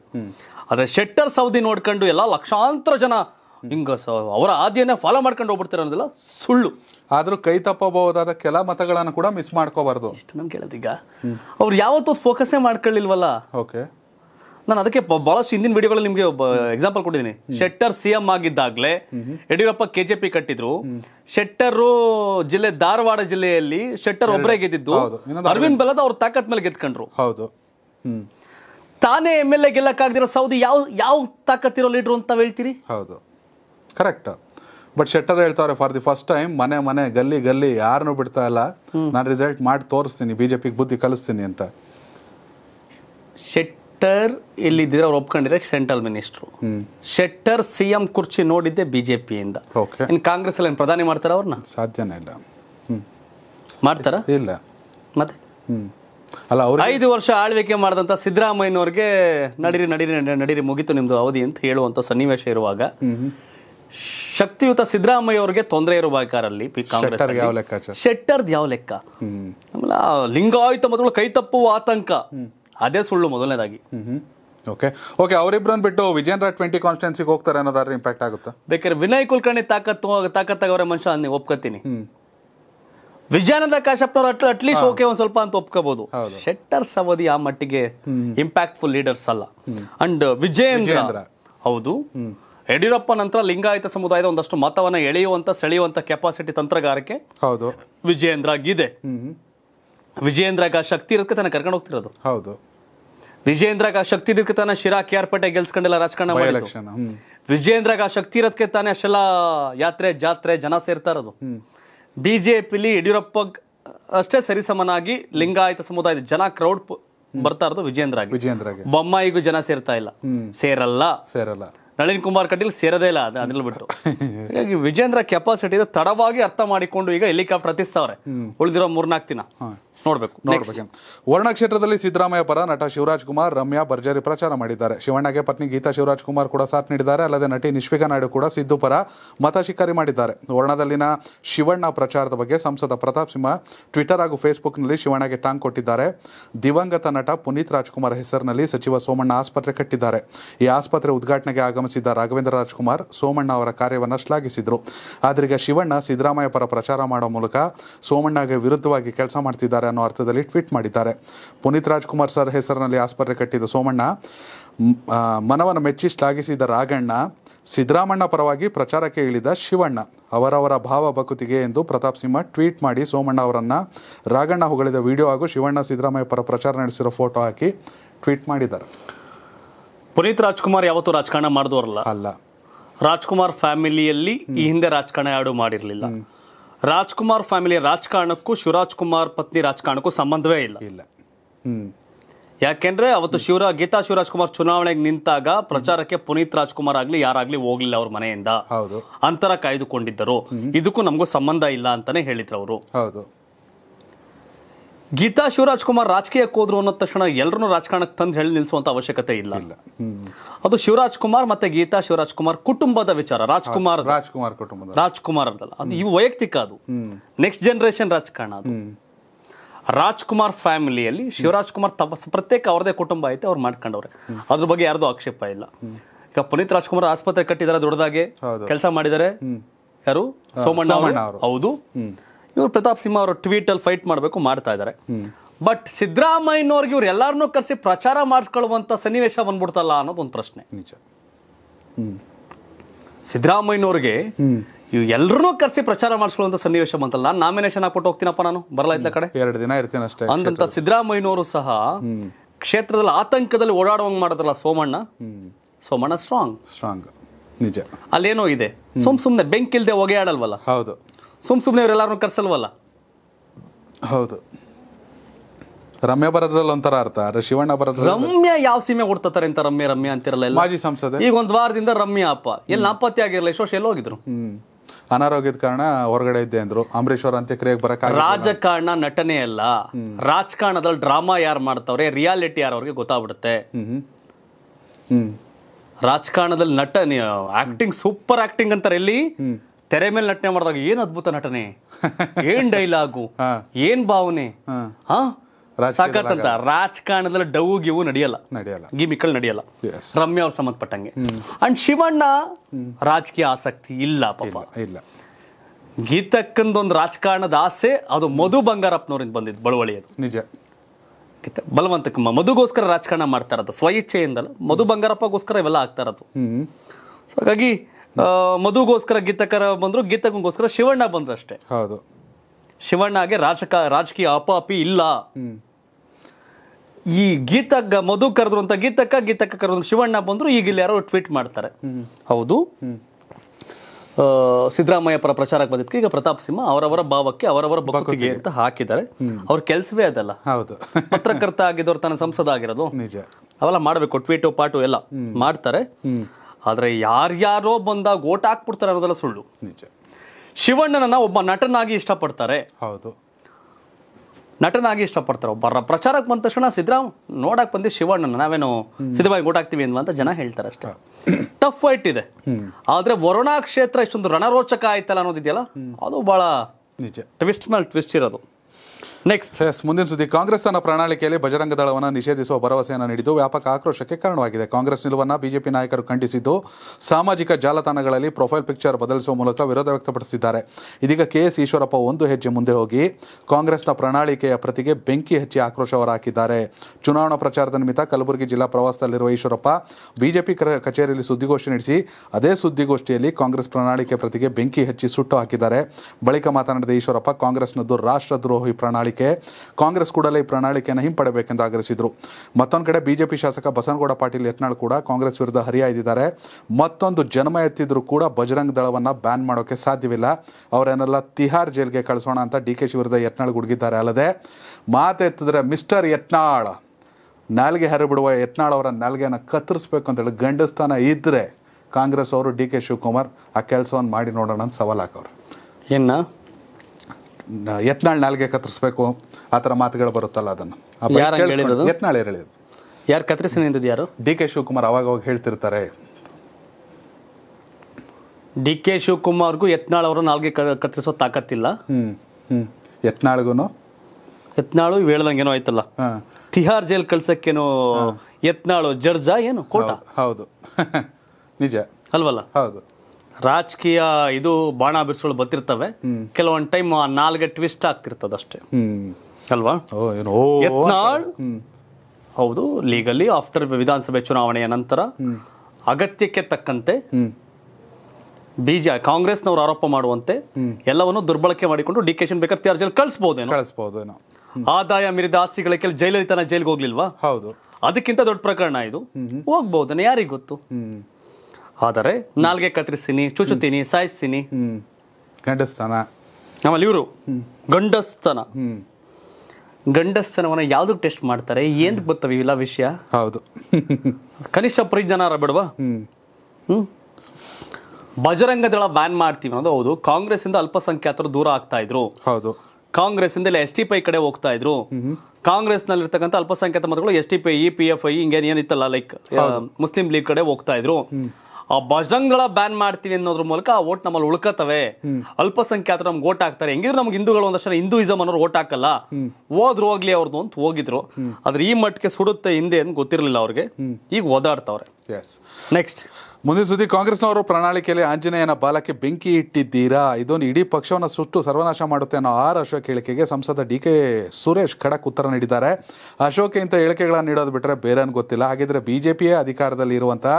ಆದ್ರೆ ಶೆಟ್ಟರ್ ಸೌದಿ ನೋಡ್ಕೊಂಡು ಎಲ್ಲ ಲಕ್ಷಾಂತರ ಜನ ಹಿಂಗ ಅವರ ಆದಿಯನ್ನ ಫಾಲೋ ಮಾಡ್ಕೊಂಡು ಹೋಗ್ಬಿಡ್ತಾರೆ ಅನ್ನೋದಿಲ್ಲ ಸುಳ್ಳು ಆದ್ರೂ ಕೈ ತಪ್ಪಬಹುದಾದ ಕೆಲ ಮತಗಳನ್ನು ಕೂಡ ಮಿಸ್ ಮಾಡ್ಕೋಬಾರ್ದು ಇಷ್ಟು ಅವ್ರು ಯಾವತ್ತೂ ಫೋಕಸ್ಸೇ ಮಾಡ್ಕೊಳ್ಳಿಲ್ವಲ್ಲ ಓಕೆ ನಾನು ಅದಕ್ಕೆ ಬಹಳಷ್ಟು ಹಿಂದಿನ ವಿಡಿಯೋಗಳಲ್ಲಿ ನಿಮಗೆ ಎಕ್ಸಾಂಪಲ್ ಕೊಟ್ಟಿದ್ದೀನಿ ಶೆಟ್ಟರ್ ಸಿಎಂ ಆಗಿದ್ದಾಗಲೇ ಯಡಿಯೂರಪ್ಪ ಪಿ ಕಟ್ಟಿದ್ರು ಶೆಟ್ಟರ್ ಜಿಲ್ಲೆ ಧಾರವಾಡ ಜಿಲ್ಲೆಯಲ್ಲಿ ಶೆಟ್ಟರ್ ಒಬ್ಬರೇ ಗೆದ್ದಿದ್ದು ಅರವಿಂದ್ ಬಲದ ಅವ್ರ ತಾಕತ್ ಮೇಲೆ ಗೆದ್ಕೊಂಡ್ರು ಹೌದು ತಾನೇ ಎಮ್ ಎಲ್ ಎ ಗೆಲ್ಲಕ್ಕಾಗದಿರೋ ಸೌದಿ ಯಾವ ಯಾವ ತಾಕತ್ತಿರೋ ಲೀಡ್ರು ಅಂತ ಹೇಳ್ತೀರಿ ಹೌದು ಕರೆಕ್ಟ್ ಬಟ್ ಶೆಟ್ಟರ್ ಹೇಳ್ತಾರೆ ಫಾರ್ ದಿ ಫಸ್ಟ್ ಟೈಮ್ ಮನೆ ಮನೆ ಗಲ್ಲಿ ಗಲ್ಲಿ ಯಾರನ್ನೂ ಬಿಡ್ತಾ ಇಲ್ಲ ನಾನು ರಿಸಲ್ಟ್ ಮಾಡಿ ತೋರಿಸ್ತೀನಿ ಬಿಜೆಪಿಗೆ ಬುದ್ಧಿ ಕಲಿಸ್ತೀನಿ ಅಂತ ಶೆಟ್ ಶೆಟ್ಟರ್ ಇಲ್ಲಿದ್ದಿದ್ರೆ ಅವ್ರು ಒಪ್ಕೊಂಡಿರೋ central minister Shettar C M ಕುರ್ಚಿ ನೋಡಿದ್ದೆ ಬಿಜೆಪಿಯಿಂದ ಇನ್ನು ಕಾಂಗ್ರೆಸ್ ಅಲ್ಲಿ ಪ್ರಧಾನಿ ಮಾಡ್ತಾರ ಅವ್ರನ್ನ ಸಾಧ್ಯನೇ ಇಲ್ಲ ಮಾಡ್ತಾರ ಇಲ್ಲ ಮತ್ತೆ ಅಲ್ಲ ಅವ್ರು ಐದು ವರ್ಷ ಆಳ್ವಿಕೆ ಮಾಡಿದಂತ ಸಿದ್ದರಾಮಯ್ಯನವ್ರಿಗೆ ನಡೀರಿ ನಡೀರಿ ನಡೀರಿ ಮುಗಿತು ನಿಮ್ದು ಅವಧಿ ಅಂತ ಹೇಳುವಂತ ಸನ್ನಿವೇಶ ಇರುವಾಗ ಶಕ್ತಿಯುತ ಸಿದ್ದರಾಮಯ್ಯ ಅವ್ರಿಗೆ ತೊಂದರೆ ಇರಬೇಕಾರಲ್ಲಿ ಕಾಂಗ್ರೆಸ್ ಯಾವ ಲೆಕ್ಕ ಆಮೇಲೆ ಲಿಂಗಾಯುತ ಮತಗಳು ಕೈ ತಪ್ಪುವ ಆತಂಕ ಅದೇ ಸುಳ್ಳು ಮೊದಲನೇದಾಗಿ ಓಕೆ ಓಕೆ ಅವರಿಬ್ಬರನ್ನ ಬಿಟ್ಟು ವಿಜೇಂದ್ರ ಟ್ವೆಂಟಿ ಕಾನ್ಸ್ಟೆನ್ಸಿಗೆ ಹೋಗ್ತಾರೆ ಅನ್ನೋದಾದ್ರೆ ಇಂಪ್ಯಾಕ್ಟ್ ಆಗುತ್ತೆ ಬೇಕಾದ್ರೆ ವಿನಯ್ ಕುಲಕರ್ಣಿ ತಾಕತ್ತು ತಾಕತ್ತಾಗವ್ರೆ ಮನುಷ್ಯ ನೀವು ಒಪ್ಕೋತೀನಿ ವಿಜಯಾನಂದ ಕಾಶ್ಯಪ್ನವ್ರು ಅಟ್ ಅಟ್ಲೀಸ್ಟ್ ಓಕೆ ಒಂದ್ ಸ್ವಲ್ಪ ಅಂತ ಒಪ್ಕೋಬಹುದು ಶೆಟ್ಟರ್ಸ್ ಅವಧಿ ಆ ಮಟ್ಟಿಗೆ ಇಂಪ್ಯಾಕ್ಟ್ಫುಲ್ ಲೀಡರ್ಸ್ ಅಲ್ಲ ಅಂಡ್ ವಿಜಯೇಂದ್ರ ಹೌದು ಯಡಿಯೂರಪ್ಪ ನಂತರ ಲಿಂಗಾಯತ ಸಮುದಾಯದ ಒಂದಷ್ಟು ಮತವನ್ನ ಎಳೆಯುವಂತ ಸೆಳೆಯುವಂತ ಕೆಪಾಸಿಟಿ ತಂತ್ರಗಾರಿಕೆ ಹೌದು ಆಗಿದೆ ವಿಜಯೇಂದ್ರಾಗ ಶಕ್ತಿ ಇರೋದಕ್ಕೆ ತನ್ನ ಕರ್ಕೊಂಡು ಹೋಗ್ತಿರೋದು ಹೌದು ವಿಜೇಂದ್ರಗ ಶಕ್ತಿ ಇದಕ್ಕೆ ತಾನೇ ಶಿರಾ ಕೆ ಆರ್ ಪೇಟೆ ಗೆಲ್ಸ್ಕೊಂಡಿಲ್ಲ ರಾಜಕಾರಣ ವಿಜೇಂದ್ರಗ ಶಕ್ತಿ ಇರೋದಕ್ಕೆ ತಾನೇ ಅಷ್ಟೆಲ್ಲ ಯಾತ್ರೆ ಜಾತ್ರೆ ಜನ ಸೇರ್ತಾ ಇರೋದು ಬಿಜೆಪಿಲಿ ಯಡಿಯೂರಪ್ಪ ಅಷ್ಟೇ ಸರಿಸಮನಾಗಿ ಲಿಂಗಾಯತ ಸಮುದಾಯದ ಜನ ಕ್ರೌಡ್ ಬರ್ತಾ ಇರೋದು ವಿಜೇಂದ್ರ ಬೊಮ್ಮಾಯಿಗೂ ಜನ ಸೇರ್ತಾ ಇಲ್ಲ ಸೇರಲ್ಲ ಸೇರಲ್ಲ ನಳಿನ್ ಕುಮಾರ್ ಕಟೀಲ್ ಸೇರದೇ ಇಲ್ಲ ಅದ್ರಲ್ಲಿ ಬಿಟ್ಟು ವಿಜೇಂದ್ರ ಕೆಪಾಸಿಟಿ ತಡವಾಗಿ ಅರ್ಥ ಮಾಡಿಕೊಂಡು ಈಗ ಹೆಲಿಕಾಪ್ಟರ್ ಹತ್ತಿಸ್ತಾವ್ರೆ ಉಳಿದಿರೋ ಮೂರ್ನಾಲ್ಕು ದಿನ ನೋಡಬೇಕು ನೋಡ್ಬೇಕು ವರ್ಣ ಕ್ಷೇತ್ರದಲ್ಲಿ ಸಿದ್ದರಾಮಯ್ಯ ಪರ ನಟ ಶಿವರಾಜ್ ಕುಮಾರ್ ರಮ್ಯಾ ಭರ್ಜರಿ ಪ್ರಚಾರ ಮಾಡಿದ್ದಾರೆ ಶಿವಣ್ಣಗೆ ಪತ್ನಿ ಗೀತಾ ಶಿವರಾಜ್ ಕುಮಾರ್ ಕೂಡ ಸಾಥ್ ನೀಡಿದ್ದಾರೆ ಅಲ್ಲದೆ ನಟಿ ನಿಶ್ವಿಕಾ ನಾಯ್ಡು ಕೂಡ ಸಿದ್ದು ಪರ ಮತ ಶಿಕಾರಿ ಮಾಡಿದ್ದಾರೆ ವರ್ಣದಲ್ಲಿನ ಶಿವಣ್ಣ ಪ್ರಚಾರದ ಬಗ್ಗೆ ಸಂಸದ ಪ್ರತಾಪ್ ಸಿಂಹ ಟ್ವಿಟರ್ ಹಾಗೂ ಫೇಸ್ಬುಕ್ನಲ್ಲಿ ಶಿವಣ್ಣಗೆ ಟಾಂಗ್ ಕೊಟ್ಟಿದ್ದಾರೆ ದಿವಂಗತ ನಟ ಪುನೀತ್ ರಾಜ್ಕುಮಾರ್ ಹೆಸರಿನಲ್ಲಿ ಸಚಿವ ಸೋಮಣ್ಣ ಆಸ್ಪತ್ರೆ ಕಟ್ಟಿದ್ದಾರೆ ಈ ಆಸ್ಪತ್ರೆ ಉದ್ಘಾಟನೆಗೆ ಆಗಮಿಸಿದ್ದ ರಾಘವೇಂದ್ರ ರಾಜ್ಕುಮಾರ್ ಸೋಮಣ್ಣ ಅವರ ಕಾರ್ಯವನ್ನು ಶ್ಲಾಘಿಸಿದರು ಆದ್ರೀಗ ಶಿವಣ್ಣ ಸಿದ್ದರಾಮಯ್ಯ ಪರ ಪ್ರಚಾರ ಮಾಡುವ ಮೂಲಕ ಸೋಮಣ್ಣಗೆ ವಿರುದ್ಧವಾಗಿ ಕೆಲಸ ಮಾಡ್ತಿದ್ದಾರೆ ಅನ್ನೋ ಅರ್ಥದಲ್ಲಿ ಟ್ವೀಟ್ ಮಾಡಿದ್ದಾರೆ ಪುನೀತ್ ರಾಜ್ಕುಮಾರ್ ಸರ್ ಹೆಸರಿನಲ್ಲಿ ಆಸ್ಪತ್ರೆ ಕಟ್ಟಿದ ಸೋಮಣ್ಣ ಮನವನ್ನು ಮೆಚ್ಚಿ ಶ್ಲಾಘಿಸಿದ ರಾಗಣ್ಣ ಸಿದ್ದರಾಮಣ್ಣ ಪರವಾಗಿ ಪ್ರಚಾರಕ್ಕೆ ಇಳಿದ ಶಿವಣ್ಣ ಅವರವರ ಭಾವ ಬಕುತಿಗೆ ಎಂದು ಪ್ರತಾಪ್ ಸಿಂಹ ಟ್ವೀಟ್ ಮಾಡಿ ಸೋಮಣ್ಣ ಅವರನ್ನು ರಾಗಣ್ಣ ಹೊಗಳಿದ ವಿಡಿಯೋ ಹಾಗೂ ಶಿವಣ್ಣ ಸಿದ್ದರಾಮಯ್ಯ ಪರ ಪ್ರಚಾರ ನಡೆಸಿರೋ ಫೋಟೋ ಹಾಕಿ ಟ್ವೀಟ್ ಮಾಡಿದ್ದಾರೆ ಪುನೀತ್ ರಾಜ್ಕುಮಾರ್ ಯಾವತ್ತೂ ರಾಜಕಾರಣ ಮಾಡಿದವರಲ್ಲ ಅಲ್ಲ ರಾಜ್ಕುಮಾರ್ ಫ್ಯಾಮಿಲಿಯಲ್ಲಿ ಈ ಹಿಂದೆ ರಾಜಕಾರಣ ಯಾರು ಮಾಡಿರಲಿಲ್ಲ ರಾಜ್ಕುಮಾರ್ ಫ್ಯಾಮಿಲಿ ರಾಜಕಾರಣಕ್ಕೂ ಶಿವರಾಜ್ ಕುಮಾರ್ ಪತ್ನಿ ರಾಜಕಾರಣಕ್ಕೂ ಸಂಬಂಧವೇ ಇಲ್ಲ ಇಲ್ಲ ಯಾಕೆಂದ್ರೆ ಅವತ್ತು ಶಿವರ ಗೀತಾ ಶಿವರಾಜ್ ಕುಮಾರ್ ಚುನಾವಣೆಗೆ ನಿಂತಾಗ ಪ್ರಚಾರಕ್ಕೆ ಪುನೀತ್ ರಾಜ್ಕುಮಾರ್ ಆಗ್ಲಿ ಯಾರಾಗ್ಲಿ ಹೋಗ್ಲಿಲ್ಲ ಅವ್ರ ಮನೆಯಿಂದ ಅಂತರ ಕಾಯ್ದುಕೊಂಡಿದ್ದರು ಇದಕ್ಕೂ ನಮಗೂ ಸಂಬಂಧ ಇಲ್ಲ ಅಂತಾನೆ ಹೇಳಿದ್ರು ಅವರು ಹೌದು ಗೀತಾ ಕುಮಾರ್ ರಾಜಕೀಯಕ್ಕೆ ಹೋದ್ರು ಅನ್ನೋ ತಕ್ಷಣ ಎಲ್ಲರೂ ರಾಜಕಾರಣಕ್ಕೆ ತಂದು ಹೇಳಿ ನಿಲ್ಲಿಸುವಂತ ಅವಶ್ಯಕತೆ ಇಲ್ಲ ಅದು ಶಿವರಾಜ್ ಕುಮಾರ್ ಮತ್ತೆ ಗೀತಾ ಶಿವರಾಜ್ ಕುಮಾರ್ ಕುಟುಂಬದ ವಿಚಾರ ರಾಜ್ಕುಮಾರ್ ರಾಜ್ಕುಮಾರ್ ಕುಟುಂಬ ರಾಜ್ಕುಮಾರ್ ಅಂತಲ್ಲ ಅದು ಇವು ವೈಯಕ್ತಿಕ ಅದು ನೆಕ್ಸ್ಟ್ ಜನರೇಷನ್ ರಾಜಕಾರಣ ಅದು ರಾಜ್ಕುಮಾರ್ ಫ್ಯಾಮಿಲಿಯಲ್ಲಿ ಶಿವರಾಜ್ ಕುಮಾರ್ ತಪಸ್ ಪ್ರತ್ಯೇಕ ಅವ್ರದೇ ಕುಟುಂಬ ಐತೆ ಅವ್ರು ಮಾಡ್ಕೊಂಡವ್ರೆ ಅದ್ರ ಬಗ್ಗೆ ಯಾರ್ದು ಆಕ್ಷೇಪ ಇಲ್ಲ ಈಗ ಪುನೀತ್ ರಾಜ್ಕುಮಾರ್ ಆಸ್ಪತ್ರೆ ಕಟ್ಟಿದಾರೆ ದೊಡ್ಡದಾಗೆ ಕೆಲಸ ಮಾಡಿದ್ದಾರೆ ಯಾರು ಸೋಮಣ್ಣ ಹೌದು ಇವರು ಪ್ರತಾಪ್ ಸಿಂಹ ಅವರು ಅಲ್ಲಿ ಫೈಟ್ ಮಾಡಬೇಕು ಮಾಡ್ತಾ ಇದ್ದಾರೆ ಬಟ್ ಸಿದ್ದರಾಮಯ್ಯನವ್ರಿಗೆ ಇವ್ರು ಎಲ್ಲರನ್ನೂ ಕರೆಸಿ ಪ್ರಚಾರ ಮಾಡಿಸ್ಕೊಳ್ಳುವಂಥ ಸನ್ನಿವೇಶ ಬಂದ್ಬಿಡ್ತಲ್ಲ ಅನ್ನೋದು ಒಂದು ಪ್ರಶ್ನೆ ನಿಜ ಸಿದ್ದರಾಮಯ್ಯನವ್ರಿಗೆ ಇವ್ ಎಲ್ಲರೂ ಕರೆಸಿ ಪ್ರಚಾರ ಮಾಡಿಸ್ಕೊಳ್ಳುವಂತ ಸನ್ನಿವೇಶ ಬಂತಲ್ಲ ನಾಮಿನೇಷನ್ ಹಾಕ್ಬಿಟ್ಟು ಹೋಗ್ತೀನಪ್ಪ ನಾನು ಬರಲ್ಲ ಕಡೆ ಎರಡು ದಿನ ಇರ್ತೀನಿ ಅಷ್ಟೇ ಅಂದಂತ ಸಿದ್ದರಾಮಯ್ಯನವರು ಸಹ ಕ್ಷೇತ್ರದಲ್ಲಿ ಆತಂಕದಲ್ಲಿ ಓಡಾಡುವಂಗೆ ಮಾಡಿದ್ರಲ್ಲ ಸೋಮಣ್ಣ ಸೋಮಣ್ಣ ಸ್ಟ್ರಾಂಗ್ ಸ್ಟ್ರಾಂಗ್ ನಿಜ ಅಲ್ಲೇನೋ ಇದೆ ಸುಮ್ ಸುಮ್ನೆ ಬೆಂಕಿಲ್ದೆ ಹೊಗೆ ಆಡಲ್ವಲ್ಲ ಹೌದು ಸುಮ್ ಸುಮ್ಮನೆ ಇವರೆಲ್ಲರನ್ನು ಕರ್ಸಲ್ವಲ್ಲ ಹೌದು ರಮ್ಯ ಬರದ್ರಲ್ಲಿ ಒಂಥರ ಅರ್ಥ ಶಿವಣ್ಣ ಬರೋದ್ರ ರಮ್ಯ ಯಾವ ಸೀಮೆ ಹುಡ್ತಾರೆ ಅಂತ ರಮ್ಯ ರಮ್ಯ ಅಂತಿರಲ್ಲ ಎಲ್ಲ. ಮಾಜಿ ಸಂಸದ ಈಗ ಒಂದ್ ವಾರದಿಂದ ರಮ್ಯ ಅಪ್ಪ ಎಲ್ಲ ನಾಪತ್ತೆ ಆಗಿರಲ್ಲ ಎಷ್ಟು ಎಲ್ಲ ಹೋಗಿದ್ರು ಹ್ಮ್ ಅನಾರೋಗ್ಯದ ಕಾರಣ ಹೊರಗಡೆ ಇದ್ದೆ ಅಂದ್ರು ಅಂಬರೀಶ್ ಅಂತ ಕ್ರಿಯೆಗೆ ಬರಕ್ ರಾಜಕಾರಣ ನಟನೆ ಅಲ್ಲ ರಾಜಕಾರಣದಲ್ಲಿ ಡ್ರಾಮಾ ಯಾರು ಮಾಡ್ತಾವ್ರೆ ರಿಯಾಲಿಟಿ ಯಾರು ಅವ್ರಿಗೆ ಗೊತ್ತಾಗ್ಬಿಡುತ್ತೆ ಹ್ಮ್ ರಾಜಕಾರಣದಲ್ಲಿ ನಟನೆ ಆಕ್ಟಿಂಗ್ ಸೂಪರ್ ಆಕ್ಟಿಂಗ್ ಅಂತಾರೆ ಎಲ್ಲಿ ತೆರೆ ಮೇಲೆ ನಟನೆ ಮಾಡಿದಾಗ ಏನ್ ಅದ್ಭುತ ನಟನೆ ಏನ್ ಡೈಲಾಗು ಏನ್ ಭಾವನೆ ರಾಜಕಾರಣದಲ್ಲಿ ಡವ್ ಗಿವು ನಡೆಯಲ್ಲ ನಡೆಯಲ್ಲ ಗಿಮಿಕಲ್ ನಡೆಯಲ್ಲ ರಮ್ಯ ಅವ್ರ ಸಂಬಂಧಪಟ್ಟಂಗೆ ಅಂಡ್ ಶಿವಣ್ಣ ರಾಜಕೀಯ ಆಸಕ್ತಿ ಇಲ್ಲ ಪಾಪ ಇಲ್ಲ ಗೀತಕ್ಕಂದೊಂದು ರಾಜಕಾರಣದ ಆಸೆ ಅದು ಮಧು ಬಂಗಾರಪ್ಪನವ್ರಿಂದ ಬಂದಿದ್ದು ಬಳುವಳಿ ಅದು ನಿಜ ಬಲವಂತಕಮ್ಮ ಮಧುಗೋಸ್ಕರ ರಾಜಕಾರಣ ಮಾಡ್ತಾರದು ಇರೋದು ಸ್ವಇಚ್ಛೆಯಿಂದಲ್ಲ ಮಧು ಬಂಗಾರಪ್ಪಗೋಸ್ಕರ ಇವೆಲ್ಲ ಆಗ್ತಾರದು ಸೊ ಹಾಗಾಗಿ ಮಧುಗೋಸ್ಕರ ಗೀತಕರ ಬಂದ್ರು ಗೀತಕ್ಕೋಸ್ಕರ ಶಿವಣ್ಣ ಬಂದ್ರು ಅಷ್ಟೇ ಹೌದು ಶಿವಣ್ಣಗೆ ರಾಜಕ ರಾಜಕೀಯ ಅಪಾಪಿ ಇಲ್ಲ ಈ ಗೀತಕ್ಕ ಮಧು ಕರೆದ್ರು ಅಂತ ಗೀತಕ್ಕ ಗೀತಕ್ಕ ಕರೆದ್ರು ಶಿವಣ್ಣ ಬಂದ್ರು ಈಗ ಇಲ್ಲಿ ಯಾರೋ ಟ್ವೀಟ್ ಮಾಡ್ತಾರೆ ಹೌದು ಸಿದ್ದರಾಮಯ್ಯ ಪರ ಪ್ರಚಾರಕ್ಕೆ ಬಂದಿದ್ದಕ್ಕೆ ಈಗ ಪ್ರತಾಪ್ ಸಿಂಹ ಅವರವರ ಭಾವಕ್ಕೆ ಅವರವರ ಭಕ್ತಿಗೆ ಅಂತ ಹಾಕಿದ್ದಾರೆ ಅವ್ರ ಕೆಲಸವೇ ಅದಲ್ಲ ಹೌದು ಪತ್ರಕರ್ತ ಆಗಿದ್ದವ್ರು ತನ್ನ ಸಂಸದ ಆಗಿರೋದು ನಿಜ ಅವೆಲ್ಲ ಮಾಡಬೇಕು ಟ್ವೀಟು ಪಾಟು ಎಲ್ಲ ಮಾಡ್ತಾರೆ ಆದರೆ ಯಾರ್ಯಾರೋ ಬಂದಾಗ ಓಟ್ ಹಾಕ್ಬಿಡ್ತಾರೆ ಅನ್ನೋದೆಲ್ಲ ಸುಳ್ಳು ನಿಜ ಶಿವಣ್ಣನನ್ನ ಒಬ್ಬ ನಟನಾಗಿ ಇಷ್ಟಪಡ್ತಾರೆ ಹೌದು ನಟನಾಗಿ ಇಷ್ಟಪಡ್ತಾರೆ ಒಬ್ಬರ ಪ್ರಚಾರಕ್ಕೆ ಬಂದ ತಕ್ಷಣ ಸಿದ್ದರಾಮ್ ನೋಡಕ್ ಬಂದು ಶಿವಣ್ಣನ ನಾವೇನು ಸಿದ್ಧವಾಗಿ ಓಟ್ ಹಾಕ್ತೀವಿ ಅಂತ ಜನ ಹೇಳ್ತಾರೆ ಅಷ್ಟೇ ಟಫ್ ಫೈಟ್ ಇದೆ ಆದರೆ ವರುಣಾ ಕ್ಷೇತ್ರ ಇಷ್ಟೊಂದು ರಣರೋಚಕ ಆಯ್ತಲ್ಲ ಅನ್ನೋದಿದೆಯಲ್ಲ ಅದು ಬಹಳ ನಿಜ ಟ್ವಿಸ್ಟ್ ಮೇಲೆ ಟ್ವಿಸ್ಟ್ ಇರೋದು ನೆಕ್ಸ್ಟ್ ಎಸ್ ಮುಂದಿನ ಸುದ್ದಿ ಕಾಂಗ್ರೆಸ್ ತನ್ನ ಪ್ರಣಾಳಿಕೆಯಲ್ಲಿ ಬಜರಂಗ ದಳವನ್ನು ನಿಷೇಧಿಸುವ ಭರವಸೆಯನ್ನು ನೀಡಿದ್ದು ವ್ಯಾಪಕ ಆಕ್ರೋಶಕ್ಕೆ ಕಾರಣವಾಗಿದೆ ಕಾಂಗ್ರೆಸ್ ನಿಲುವನ್ನು ಬಿಜೆಪಿ ನಾಯಕರು ಖಂಡಿಸಿದ್ದು ಸಾಮಾಜಿಕ ಜಾಲತಾಣಗಳಲ್ಲಿ ಪ್ರೊಫೈಲ್ ಪಿಕ್ಚರ್ ಬದಲಿಸುವ ಮೂಲಕ ವಿರೋಧ ವ್ಯಕ್ತಪಡಿಸಿದ್ದಾರೆ ಇದೀಗ ಕೆಎಸ್ ಈಶ್ವರಪ್ಪ ಒಂದು ಹೆಜ್ಜೆ ಮುಂದೆ ಹೋಗಿ ಕಾಂಗ್ರೆಸ್ನ ಪ್ರಣಾಳಿಕೆಯ ಪ್ರತಿಗೆ ಬೆಂಕಿ ಹಚ್ಚಿ ಆಕ್ರೋಶ ಹಾಕಿದ್ದಾರೆ ಚುನಾವಣಾ ಪ್ರಚಾರದ ನಿಮಿತ್ತ ಕಲಬುರಗಿ ಜಿಲ್ಲಾ ಪ್ರವಾಸದಲ್ಲಿರುವ ಈಶ್ವರಪ್ಪ ಬಿಜೆಪಿ ಕಚೇರಿಯಲ್ಲಿ ಸುದ್ದಿಗೋಷ್ಠಿ ನಡೆಸಿ ಅದೇ ಸುದ್ದಿಗೋಷ್ಠಿಯಲ್ಲಿ ಕಾಂಗ್ರೆಸ್ ಪ್ರಣಾಳಿಕೆ ಪ್ರತಿಗೆ ಬೆಂಕಿ ಹಚ್ಚಿ ಸುಟ್ಟು ಹಾಕಿದ್ದಾರೆ ಬಳಿಕ ಮಾತನಾಡಿದ ಈಶ್ವರಪ್ಪ ಕಾಂಗ್ರೆಸ್ನದ್ದು ರಾಷ್ಟ್ರದ್ರೋಹಿ ಪ್ರಣಾಳಿಕೆ ಪ್ರಣಾಳಿಕೆ ಕಾಂಗ್ರೆಸ್ ಕೂಡಲೇ ಈ ಪ್ರಣಾಳಿಕೆಯನ್ನು ಹಿಂಪಡಬೇಕೆಂದು ಆಗ್ರಹಿಸಿದರು ಮತ್ತೊಂದು ಕಡೆ ಬಿಜೆಪಿ ಶಾಸಕ ಬಸನಗೌಡ ಪಾಟೀಲ್ ಯತ್ನಾಳ್ ಕೂಡ ಕಾಂಗ್ರೆಸ್ ವಿರುದ್ಧ ಹರಿಯಾಯ್ದಿದ್ದಾರೆ ಮತ್ತೊಂದು ಜನ್ಮ ಎತ್ತಿದ್ರು ಕೂಡ ಬಜರಂಗ್ ದಳವನ್ನು ಬ್ಯಾನ್ ಮಾಡೋಕೆ ಸಾಧ್ಯವಿಲ್ಲ ಅವರೇನೆಲ್ಲ ತಿಹಾರ್ ಜೈಲ್ಗೆ ಕಳಿಸೋಣ ಅಂತ ಡಿ ಕೆ ವಿರುದ್ಧ ಯತ್ನಾಳ್ ಗುಡುಗಿದ್ದಾರೆ ಅಲ್ಲದೆ ಎತ್ತಿದ್ರೆ ಮಿಸ್ಟರ್ ಯತ್ನಾಳ್ ನಾಲ್ಗೆ ಹರಿಬಿಡುವ ಯತ್ನಾಳ್ ಅವರ ನಾಲ್ಗೆಯನ್ನು ಕತ್ತರಿಸ್ಬೇಕು ಅಂತೇಳಿ ಗಂಡಸ್ಥಾನ ಇದ್ರೆ ಕಾಂಗ್ರೆಸ್ ಅವರು ಡಿ ಕೆ ಶಿವಕುಮಾರ್ ಆ ಕೆಲಸವನ್ನು ಮಾಡಿ ನೋಡೋಣ ಅಂತ ಸವಾಲು ಇನ್ನು ಯತ್ನಾಳ್ ನಾಲ್ಗೆ ಕತ್ತರಿಸ್ಬೇಕು ಆ ಥರ ಮಾತುಗಳು ಬರುತ್ತಲ್ಲ ಅದನ್ನು ಯತ್ನಾಳ್ ಹೇಳಿದ್ರು ಯಾರು ಕತ್ತರಿಸಿ ಯಾರು ಡಿ ಕೆ ಶಿವಕುಮಾರ್ ಅವಾಗ ಹೇಳ್ತಿರ್ತಾರೆ ಡಿ ಕೆ ಶಿವಕುಮಾರ್ಗೂ ಯತ್ನಾಳ್ ಅವರು ನಾಲ್ಗೆ ಕತ್ತರಿಸೋ ತಾಕತ್ತಿಲ್ಲ ಹ್ಮ್ ಹ್ಮ್ ಯತ್ನಾಳ್ಗೂ ಯತ್ನಾಳು ಹೇಳ್ದಂಗೇನೋ ಆಯ್ತಲ್ಲ ತಿಹಾರ್ ಜೈಲ್ ಕಳ್ಸಕ್ಕೇನು ಯತ್ನಾಳು ಜಡ್ಜಾ ಏನು ಕೋಟ ಹೌದು ನಿಜ ಅಲ್ವಲ್ಲ ಹೌದು ರಾಜಕೀಯ ಇದು ಬಾಣ ಬಿರ್ಸುಗಳು ಬತ್ತಿರ್ತವೆ ಕೆಲವೊಂದ್ ಟೈಮ್ ನಾಲ್ಗೆ ಟ್ವಿಸ್ಟ್ ಆಗ್ತಿರ್ತದ ಅಷ್ಟೇ ಅಲ್ವಾ ಹೌದು ಲೀಗಲಿ ಆಫ್ಟರ್ ವಿಧಾನಸಭೆ ಚುನಾವಣೆಯ ನಂತರ ಅಗತ್ಯಕ್ಕೆ ತಕ್ಕಂತೆ ಬಿಜೆ ಕಾಂಗ್ರೆಸ್ನವರು ಆರೋಪ ಮಾಡುವಂತೆ ಎಲ್ಲವನ್ನು ದುರ್ಬಳಕೆ ಮಾಡಿಕೊಂಡು ಡಿ ಕೆ ಶಿನ್ ಬೇಕಾದ್ರೆ ತಿಹಾರ್ ಜೈಲ್ ಆದಾಯ ಮೀರಿದ ಆಸ್ತಿಗಳ ಕೆಲ ಜೈಲಲ್ಲಿ ತನ ಜೈಲ್ಗೆ ಹೋಗ್ಲಿಲ್ವಾ ಹೌದು ಅದಕ್ಕಿಂತ ದೊಡ್ಡ ಪ್ರಕರಣ ಇದು ಹೋಗ್ಬಹುದೇನೆ ಯಾರಿಗೆ ಗೊತ್ತು ಆದರೆ ನಾಲ್ಗೆ ಕತ್ತರಿಸ್ತೀನಿ ಚುಚುತ್ತೀನಿ ಸಾಯಿಸ್ತೀನಿ ಗಂಡಸ್ತನ ಆಮೇಲೆ ಇವರು ಗಂಡಸ್ತನ ಗಂಡಸ್ತನವನ್ನ ಯಾವ್ದಕ್ಕೆ ಟೆಸ್ಟ್ ಮಾಡ್ತಾರೆ ಏನ್ ಬರ್ತವೆ ಇಲ್ಲ ವಿಷಯ ಹೌದು ಕನಿಷ್ಠ ಪರಿಜ್ಞಾನ ಬಿಡುವ ಬಜರಂಗದಳ ಬಜರಂಗ ದಳ ಬ್ಯಾನ್ ಮಾಡ್ತೀವಿ ಅನ್ನೋದು ಹೌದು ಕಾಂಗ್ರೆಸ್ ಇಂದ ಅಲ್ಪಸಂಖ್ಯಾತರು ದೂರ ಆಗ್ತಾ ಇದ್ರು ಹೌದು ಕಾಂಗ್ರೆಸ್ ಇಂದ ಎಸ್ ಟಿ ಪೈ ಕಡೆ ಹೋಗ್ತಾ ಇದ್ರು ಕಾಂಗ್ರೆಸ್ ನಲ್ಲಿ ಇರ್ತಕ್ಕಂಥ ಅಲ್ಪಸಂಖ್ಯಾತ ಮತಗಳು ಎಸ್ ಟಿ ಪೈ ಇ ಪಿ ಎಫ್ ಐ ಹಿಂಗೇನ್ ಏನಿತ್ತಲ್ಲ ಲೈಕ್ ಮುಸ್ಲಿಂ ಲೀಗ್ ಕಡೆ ಹೋಗ್ತಾ ಇದ್ರು ಆ ಬಜರಂಗ್ಗಳ ಬ್ಯಾನ್ ಮಾಡ್ತೀವಿ ಅನ್ನೋದ್ರ ಮೂಲಕ ಆ ಓಟ್ ನಮ್ಮಲ್ಲಿ ಉಳ್ಕತವೆ ಅಲ್ಪಸಂಖ್ಯಾತರು ನಮ್ಗೆ ಓಟ್ ಹಾಕ್ತಾರೆ ಹೆಂಗಿದ್ರು ನಮ್ಗೆ ಹಿಂದೂಗಳು ಒಂದಷ್ಟು ಹಿಂದೂಯಿಸಮ್ ಅನ್ನೋರು ಓಟ್ ಹಾಕಲ್ಲ ಹೋದ್ರು ಹೋಗ್ಲಿ ಅವ್ರದ್ದು ಅಂತ ಹೋಗಿದ್ರು ಆದ್ರೆ ಈ ಮಟ್ಟಿಗೆ ಸುಡುತ್ತೆ ಹಿಂದೆ ಅಂತ ಗೊತ್ತಿರಲಿಲ್ಲ ಅವ್ರಿಗೆ ಈಗ ಓದಾಡ್ತಾವ್ರೆ ನೆಕ್ಸ್ಟ್ ಮುಂದಿನ ಸುದ್ದಿ ಕಾಂಗ್ರೆಸ್ನವರು ಪ್ರಣಾಳಿಕೆಯಲ್ಲಿ ಆಂಜನೇಯನ ಬಾಲಕ್ಕೆ ಬೆಂಕಿ ಇಟ್ಟಿದ್ದೀರಾ ಇದೊಂದು ಇಡೀ ಪಕ್ಷವನ್ನು ಸುಟ್ಟು ಸರ್ವನಾಶ ಮಾಡುತ್ತೆ ಅನ್ನೋ ಆರ್ ಅಶೋಕ್ ಹೇಳಿಕೆಗೆ ಸಂಸದ ಡಿ ಕೆ ಸುರೇಶ್ ಖಡಕ್ ಉತ್ತರ ನೀಡಿದ್ದಾರೆ ಅಶೋಕ್ ಇಂಥ ಹೇಳಿಕೆಗಳನ್ನು ನೀಡೋದು ಬಿಟ್ಟರೆ ಬೇರೇನೂ ಗೊತ್ತಿಲ್ಲ ಹಾಗಿದ್ರೆ ಬಿಜೆಪಿಯೇ ಅಧಿಕಾರದಲ್ಲಿ ಇರುವಂತಹ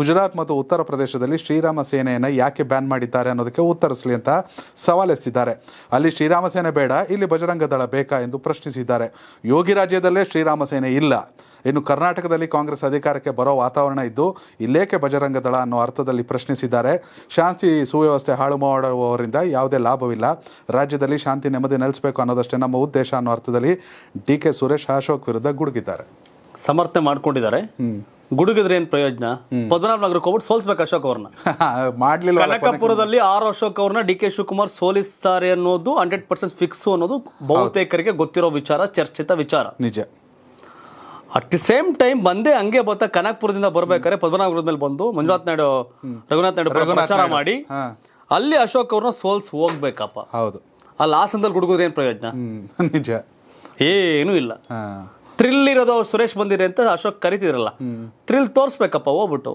ಗುಜರಾತ್ ಮತ್ತು ಉತ್ತರ ಪ್ರದೇಶದಲ್ಲಿ ಶ್ರೀರಾಮ ಸೇನೆಯನ್ನು ಯಾಕೆ ಬ್ಯಾನ್ ಮಾಡಿದ್ದಾರೆ ಅನ್ನೋದಕ್ಕೆ ಉತ್ತರಿಸಲಿ ಅಂತ ಸವಾಲೆಸ್ತಿದ್ದಾರೆ ಅಲ್ಲಿ ಶ್ರೀರಾಮ ಸೇನೆ ಬೇಡ ಇಲ್ಲಿ ಬಜರಂಗ ದಳ ಬೇಕಾ ಎಂದು ಪ್ರಶ್ನಿಸಿದ್ದಾರೆ ಯೋಗಿ ರಾಜ್ಯದಲ್ಲೇ ಶ್ರೀರಾಮ ಸೇನೆ ಇಲ್ಲ ಇನ್ನು ಕರ್ನಾಟಕದಲ್ಲಿ ಕಾಂಗ್ರೆಸ್ ಅಧಿಕಾರಕ್ಕೆ ಬರೋ ವಾತಾವರಣ ಇದ್ದು ಇಲ್ಲೇಕೆ ಬಜರಂಗ ದಳ ಅನ್ನೋ ಅರ್ಥದಲ್ಲಿ ಪ್ರಶ್ನಿಸಿದ್ದಾರೆ ಶಾಂತಿ ಸುವ್ಯವಸ್ಥೆ ಹಾಳು ಮಾಡುವವರಿಂದ ಯಾವುದೇ ಲಾಭವಿಲ್ಲ ರಾಜ್ಯದಲ್ಲಿ ಶಾಂತಿ ನೆಮ್ಮದಿ ನೆಲೆಸಬೇಕು ಅನ್ನೋದಷ್ಟೇ ನಮ್ಮ ಉದ್ದೇಶ ಅನ್ನೋ ಅರ್ಥದಲ್ಲಿ ಡಿ ಕೆ ಸುರೇಶ್ ಅಶೋಕ್ ವಿರುದ್ಧ ಗುಡುಗಿದ್ದಾರೆ ಸಮರ್ಥನೆ ಮಾಡ್ಕೊಂಡಿದ್ದಾರೆ ಗುಡುಗಿದ್ರೆ ಏನ್ ಪ್ರಯೋಜನ ಪದ್ಮನಾಭ ನಗರಕ್ಕೆ ಹೋಗ್ಬಿಟ್ಟು ಸೋಲಿಸಬೇಕು ಅಶೋಕ್ ಅವ್ರನ್ನ ಮಾಡ್ಲಿಲ್ಲ ಕನಕಪುರದಲ್ಲಿ ಆರ್ ಅಶೋಕ್ ಅವ್ರನ್ನ ಡಿ ಕೆ ಶಿವಕುಮಾರ್ ಸೋಲಿಸ್ತಾರೆ ಅನ್ನೋದು ಹಂಡ್ರೆಡ್ ಪರ್ಸೆಂಟ್ ಫಿಕ್ಸ್ ಅನ್ನೋದು ಬಹುತೇಕರಿಗೆ ಗೊತ್ತಿರೋ ವಿಚಾರ ಚರ್ಚಿತ ವಿಚಾರ ನಿಜ ಅಟ್ ದಿ ಸೇಮ್ ಟೈಮ್ ಬಂದೇ ಹಂಗೆ ಬರ್ತಾ ಕನಕ್ಪುರದಿಂದ ಬರ್ಬೇಕಾದ್ರೆ ಪದ್ಮನಾಭಪುರದ ಮೇಲೆ ಬಂದು ಮಂಜುನಾಥ್ ನಾಯ್ಡು ರಘುನಾಥ್ ನಾಯ್ಡು ಪ್ರಚಾರ ಮಾಡಿ ಅಲ್ಲಿ ಅಶೋಕ್ ಅವ್ರನ್ನ ಸೋಲ್ಸ್ ಹೋಗ್ಬೇಕಪ್ಪ ಹೌದು ಅಲ್ಲಿ ಹಾಸನದಲ್ಲಿ ಹುಡುಗಿದ್ರೆ ಏನ್ ಪ್ರಯೋಜನ ನಿಜ ಏನೂ ಇಲ್ಲ ಥ್ರಿಲ್ ಇರೋದು ಅವ್ರು ಸುರೇಶ್ ಬಂದಿರಿ ಅಂತ ಅಶೋಕ್ ಕರಿತಿದ್ರಲ್ಲ ಥ್ರಿಲ್ ತೋರಿಸ್ಬೇಕಪ್ಪ ಹೋಗ್ಬಿಟ್ಟು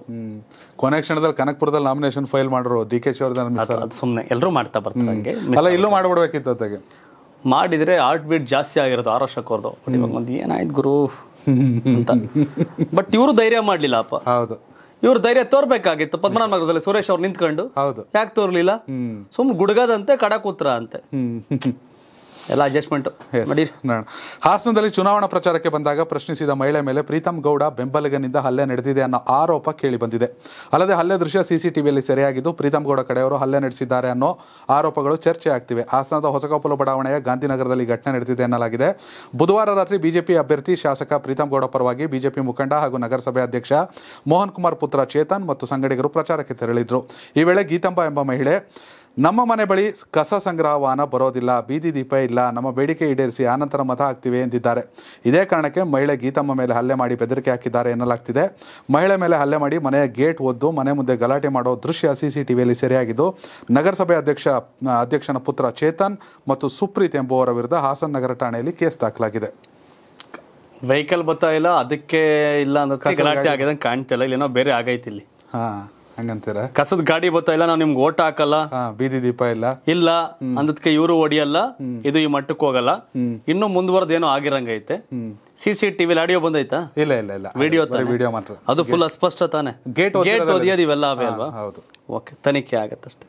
ಕೊನೆ ಕ್ಷಣದಲ್ಲಿ ಕನಕಪುರದಲ್ಲಿ ನಾಮಿನೇಷನ್ ಫೈಲ್ ಮಾಡ್ರು ಡಿ ಕೆ ಶಿವರ್ಧನ್ ಸುಮ್ಮನೆ ಎಲ್ಲರೂ ಮಾಡ್ತಾ ಬರ್ತಾರೆ ಹಂಗೆ ಅಲ್ಲ ಇಲ್ಲೂ ಮಾಡ್ಬಿಡ್ಬೇಕಿತ್ತು ಮಾಡಿದ್ರೆ ಆರ್ಟ್ ಹಾರ್ಟ್ ಬೀಟ್ ಜಾಸ್ತಿ ಆಗಿರೋದು ಆರೋಶಕ್ ಅವ್ರದ್ದು ಒಂದು ಏನಾಯ್ತು ಗುರು ಅಂತ ಬಟ್ ಇವರು ಧೈರ್ಯ ಮಾಡಲಿಲ್ಲ ಅಪ್ಪ ಹೌದು ಇವ್ರು ಧೈರ್ಯ ತೋರ್ಬೇಕಾಗಿತ್ತು ಪದ್ಮನಾಭ ನಗರದಲ್ಲಿ ಸುರೇಶ್ ಅವ್ರು ನಿಂತ್ಕೊಂಡು ಹೌದು ಯಾಕೆ ತೋರ್ಲಿಲ್ಲ ಸುಮ್ ಗುಡ್ಗದಂತೆ ಕಡ ಅಂತೆ ಎಲ್ಲ ಅಡ್ಜಸ್ಟ್ಮೆಂಟ್ ಹಾಸನದಲ್ಲಿ ಚುನಾವಣಾ ಪ್ರಚಾರಕ್ಕೆ ಬಂದಾಗ ಪ್ರಶ್ನಿಸಿದ ಮಹಿಳೆ ಮೇಲೆ ಪ್ರೀತಂ ಗೌಡ ಬೆಂಬಲಿಗನಿಂದ ಹಲ್ಲೆ ನಡೆದಿದೆ ಅನ್ನೋ ಆರೋಪ ಕೇಳಿ ಬಂದಿದೆ ಅಲ್ಲದೆ ಹಲ್ಲೆ ದೃಶ್ಯ ಸಿಸಿಟಿವಿಯಲ್ಲಿ ಸೆರೆಯಾಗಿದ್ದು ಪ್ರೀತಂ ಗೌಡ ಕಡೆಯವರು ಹಲ್ಲೆ ನಡೆಸಿದ್ದಾರೆ ಅನ್ನೋ ಆರೋಪಗಳು ಚರ್ಚೆ ಆಗ್ತಿವೆ ಹಾಸನದ ಹೊಸಕೊಪ್ಪಲು ಬಡಾವಣೆಯ ಗಾಂಧಿನಗರದಲ್ಲಿ ಘಟನೆ ನಡೆದಿದೆ ಎನ್ನಲಾಗಿದೆ ಬುಧವಾರ ರಾತ್ರಿ ಬಿಜೆಪಿ ಅಭ್ಯರ್ಥಿ ಶಾಸಕ ಪ್ರೀತಂ ಗೌಡ ಪರವಾಗಿ ಬಿಜೆಪಿ ಮುಖಂಡ ಹಾಗೂ ನಗರಸಭೆ ಅಧ್ಯಕ್ಷ ಮೋಹನ್ ಕುಮಾರ್ ಪುತ್ರ ಚೇತನ್ ಮತ್ತು ಸಂಗಡಿಗರು ಪ್ರಚಾರಕ್ಕೆ ತೆರಳಿದ್ರು ಈ ವೇಳೆ ಗೀತಂಬ ಎಂಬ ಮಹಿಳೆ ನಮ್ಮ ಮನೆ ಬಳಿ ಕಸ ಸಂಗ್ರಹ ವಾಹನ ಬರೋದಿಲ್ಲ ಬೀದಿ ದೀಪ ಇಲ್ಲ ನಮ್ಮ ಬೇಡಿಕೆ ಈಡೇರಿಸಿ ಆನಂತರ ಮತ ಹಾಕ್ತಿವೆ ಎಂದಿದ್ದಾರೆ ಇದೇ ಕಾರಣಕ್ಕೆ ಮಹಿಳೆ ಗೀತಮ್ಮ ಮೇಲೆ ಹಲ್ಲೆ ಮಾಡಿ ಬೆದರಿಕೆ ಹಾಕಿದ್ದಾರೆ ಎನ್ನಲಾಗ್ತಿದೆ ಮಹಿಳೆ ಮೇಲೆ ಹಲ್ಲೆ ಮಾಡಿ ಮನೆಯ ಗೇಟ್ ಒದ್ದು ಮನೆ ಮುಂದೆ ಗಲಾಟೆ ಮಾಡೋ ದೃಶ್ಯ ಸಿಸಿ ಟಿವಿಯಲ್ಲಿ ಸೆರೆಯಾಗಿದ್ದು ನಗರಸಭೆ ಅಧ್ಯಕ್ಷ ಅಧ್ಯಕ್ಷನ ಪುತ್ರ ಚೇತನ್ ಮತ್ತು ಸುಪ್ರೀತ್ ಎಂಬುವರ ವಿರುದ್ಧ ಹಾಸನ ನಗರ ಠಾಣೆಯಲ್ಲಿ ಕೇಸ್ ದಾಖಲಾಗಿದೆ ವೆಹಿಕಲ್ ಬರ್ತಾ ಇಲ್ಲ ಅದಕ್ಕೆ ಇಲ್ಲ ಅಂದ್ರೆ ಗಲಾಟೆ ಆಗಿದೆ ಕಾಣ್ತಿಲ್ಲ ಇಲ್ಲೇನೋ ಬೇರೆ ಆಗೈತಿ ಇಲ್ಲಿ ಹಾ ಹಂಗಂತೀರ ಕಸದ ಗಾಡಿ ಬರ್ತಾ ಇಲ್ಲ ನಾವು ನಿಮ್ಗೆ ಓಟ್ ಹಾಕಲ್ಲ ಬೀದಿ ದೀಪ ಇಲ್ಲ ಇಲ್ಲ ಅಂದದಕ್ಕೆ ಇವರು ಹೊಡಿಯಲ್ಲ ಇದು ಈ ಮಟ್ಟಕ್ಕೆ ಹೋಗಲ್ಲ ಇನ್ನು ಏನೋ ಆಗಿರಂಗೈತೆ ಸಿ ಸಿ ಟಿವಿಲಿ ಆಡಿಯೋ ಬಂದೈತಾ ಇಲ್ಲ ಇಲ್ಲ ಇಲ್ಲ ವಿಡಿಯೋ ವಿಡಿಯೋ ಮಾತ್ರ ಅದು ಫುಲ್ ಅಸ್ಪಷ್ಟ ತಾನೆ ಗೇಟ್ ಗೇಟ್ ಓದಿಯೋದು ಇವೆಲ್ಲ ಅವೇ ಅಲ್ವಾ ಹೌದು ಓಕೆ ತನಿಖೆ ಆಗತ್ತೆ ಅಷ್ಟೇ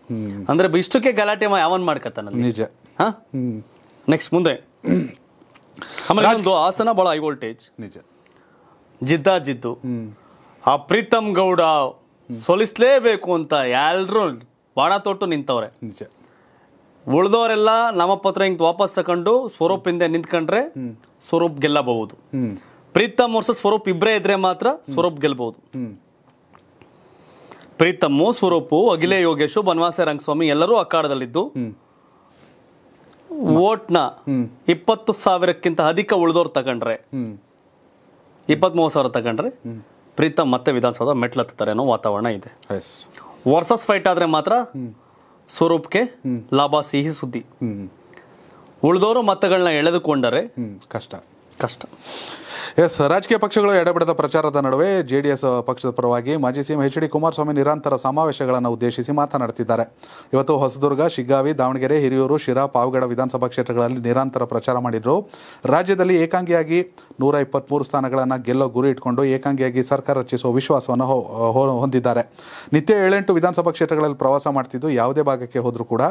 ಅಂದ್ರೆ ಇಷ್ಟಕ್ಕೆ ಗಲಾಟೆ ಯಾವನ್ ಮಾಡ್ಕತ್ತಾನ ನಿಜ ಹಾ ನೆಕ್ಸ್ಟ್ ಮುಂದೆ ಆಮೇಲೆ ಒಂದು ಆಸನ ಬಹಳ ಹೈ ವೋಲ್ಟೇಜ್ ನಿಜ ಜಿದ್ದಾ ಜಿದ್ದು ಆ ಪ್ರೀತಮ್ ಗೌಡ ಸೋಲಿಸ್ಲೇಬೇಕು ಅಂತ ಎಲ್ಲರೂ ಬಾಣ ತೊಟ್ಟು ನಿಂತವ್ರೆ ನಿಜ ಉಳಿದವರೆಲ್ಲ ಪತ್ರ ಹಿಂಗೆ ವಾಪಸ್ ತಗೊಂಡು ಸ್ವರೂಪ್ ಹಿಂದೆ ನಿಂತ್ಕೊಂಡ್ರೆ ಸ್ವರೂಪ್ ಗೆಲ್ಲಬಹುದು ಪ್ರೀತಮ್ ವರ್ಷ ಸ್ವರೂಪ್ ಇಬ್ಬರೇ ಇದ್ರೆ ಮಾತ್ರ ಸ್ವರೂಪ್ ಗೆಲ್ಲಬಹುದು ಪ್ರೀತಮ್ಮು ಸ್ವರೂಪು ಅಗಿಲೇ ಯೋಗೇಶು ಬನವಾಸ ರಂಗಸ್ವಾಮಿ ಎಲ್ಲರೂ ಅಖಾಡದಲ್ಲಿದ್ದು ಓಟ್ನ ಇಪ್ಪತ್ತು ಸಾವಿರಕ್ಕಿಂತ ಅಧಿಕ ಉಳಿದವ್ರು ತಗೊಂಡ್ರೆ ಇಪ್ಪತ್ತ್ ಮೂವತ್ತು ಸಾವಿರ ತಗೊಂಡ್ರೆ ಪ್ರೀತಮ್ ಮತ್ತೆ ವಿಧಾನಸೌಧ ಮೆಟ್ಲತ್ತಾರೆ ಅನ್ನೋ ವಾತಾವರಣ ಇದೆ ವರ್ಸಸ್ ಫೈಟ್ ಆದ್ರೆ ಮಾತ್ರ ಸ್ವರೂಪ್ಗೆ ಲಾಭ ಸಿಹಿ ಸುದ್ದಿ ಉಳಿದವರು ಮತಗಳನ್ನ ಎಳೆದುಕೊಂಡರೆ ಕಷ್ಟ ಕಷ್ಟ ಎಸ್ ರಾಜಕೀಯ ಪಕ್ಷಗಳು ಎಡಬಿಡದ ಪ್ರಚಾರದ ನಡುವೆ ಜೆಡಿಎಸ್ ಪಕ್ಷದ ಪರವಾಗಿ ಮಾಜಿ ಸಿಎಂ ಎಚ್ ಡಿ ಕುಮಾರಸ್ವಾಮಿ ನಿರಂತರ ಸಮಾವೇಶಗಳನ್ನು ಉದ್ದೇಶಿಸಿ ಮಾತನಾಡುತ್ತಿದ್ದಾರೆ ಇವತ್ತು ಹೊಸದುರ್ಗ ಶಿಗ್ಗಾವಿ ದಾವಣಗೆರೆ ಹಿರಿಯೂರು ಶಿರಾ ಪಾವಗಡ ವಿಧಾನಸಭಾ ಕ್ಷೇತ್ರಗಳಲ್ಲಿ ನಿರಂತರ ಪ್ರಚಾರ ಮಾಡಿದ್ರು ರಾಜ್ಯದಲ್ಲಿ ಏಕಾಂಗಿಯಾಗಿ ನೂರ ಇಪ್ಪತ್ತ್ಮೂರು ಸ್ಥಾನಗಳನ್ನು ಗೆಲ್ಲೋ ಗುರಿ ಇಟ್ಕೊಂಡು ಏಕಾಂಗಿಯಾಗಿ ಸರ್ಕಾರ ರಚಿಸುವ ವಿಶ್ವಾಸವನ್ನು ಹೊಂದಿದ್ದಾರೆ ನಿತ್ಯ ಏಳೆಂಟು ವಿಧಾನಸಭಾ ಕ್ಷೇತ್ರಗಳಲ್ಲಿ ಪ್ರವಾಸ ಮಾಡ್ತಿದ್ದು ಯಾವುದೇ ಭಾಗಕ್ಕೆ ಹೋದರೂ ಕೂಡ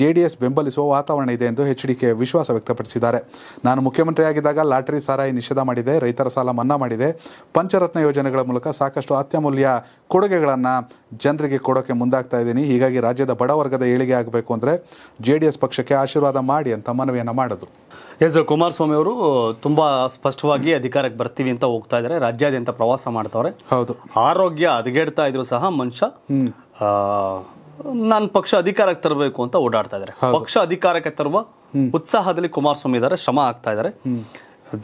ಜೆಡಿಎಸ್ ಬೆಂಬಲಿಸುವ ವಾತಾವರಣ ಇದೆ ಎಂದು ಎಚ್ ಡಿ ವಿಶ್ವಾಸ ವ್ಯಕ್ತಪಡಿಸಿದ್ದಾರೆ ನಾನು ಮುಖ್ಯಮಂತ್ರಿಯಾಗಿದ್ದಾಗ ಲಾಟ್ ಸಾರಾಯಿ ನಿಷೇಧ ಮಾಡಿದೆ ರೈತರ ಸಾಲ ಮನ್ನಾ ಮಾಡಿದೆ ಪಂಚರತ್ನ ಯೋಜನೆಗಳ ಮೂಲಕ ಸಾಕಷ್ಟು ಅತ್ಯಮೂಲ್ಯ ಕೊಡುಗೆಗಳನ್ನು ಜನರಿಗೆ ಕೊಡೋಕ್ಕೆ ಮುಂದಾಗ್ತಾ ಇದ್ದೀನಿ ಹೀಗಾಗಿ ರಾಜ್ಯದ ಬಡ ವರ್ಗದ ಏಳಿಗೆ ಆಗಬೇಕು ಅಂದರೆ ಜೆ ಡಿ ಪಕ್ಷಕ್ಕೆ ಆಶೀರ್ವಾದ ಮಾಡಿ ಅಂತ ಮನವಿಯನ್ನು ಮಾಡಿದ್ರು ಎಸ್ ಕುಮಾರಸ್ವಾಮಿ ಅವರು ತುಂಬ ಸ್ಪಷ್ಟವಾಗಿ ಅಧಿಕಾರಕ್ಕೆ ಬರ್ತೀವಿ ಅಂತ ಹೋಗ್ತಾ ಇದ್ದಾರೆ ರಾಜ್ಯಾದ್ಯಂತ ಪ್ರವಾಸ ಮಾಡ್ತಾವ್ರೆ ಹೌದು ಆರೋಗ್ಯ ಹದಗೆಡ್ತಾ ಇದ್ರು ಸಹ ಮನುಷ್ಯ ನನ್ನ ಪಕ್ಷ ಅಧಿಕಾರಕ್ಕೆ ತರಬೇಕು ಅಂತ ಓಡಾಡ್ತಾ ಇದ್ದಾರೆ ಪಕ್ಷ ಅಧಿಕಾರಕ್ಕೆ ತರುವ ಉತ್ಸಾಹದಲ್ಲಿ ಕುಮಾರಸ್ವಾಮಿ ಇದ್ದಾರೆ ಶ್ರಮ ಆಗ್ತಾ ಇದ್ದಾರೆ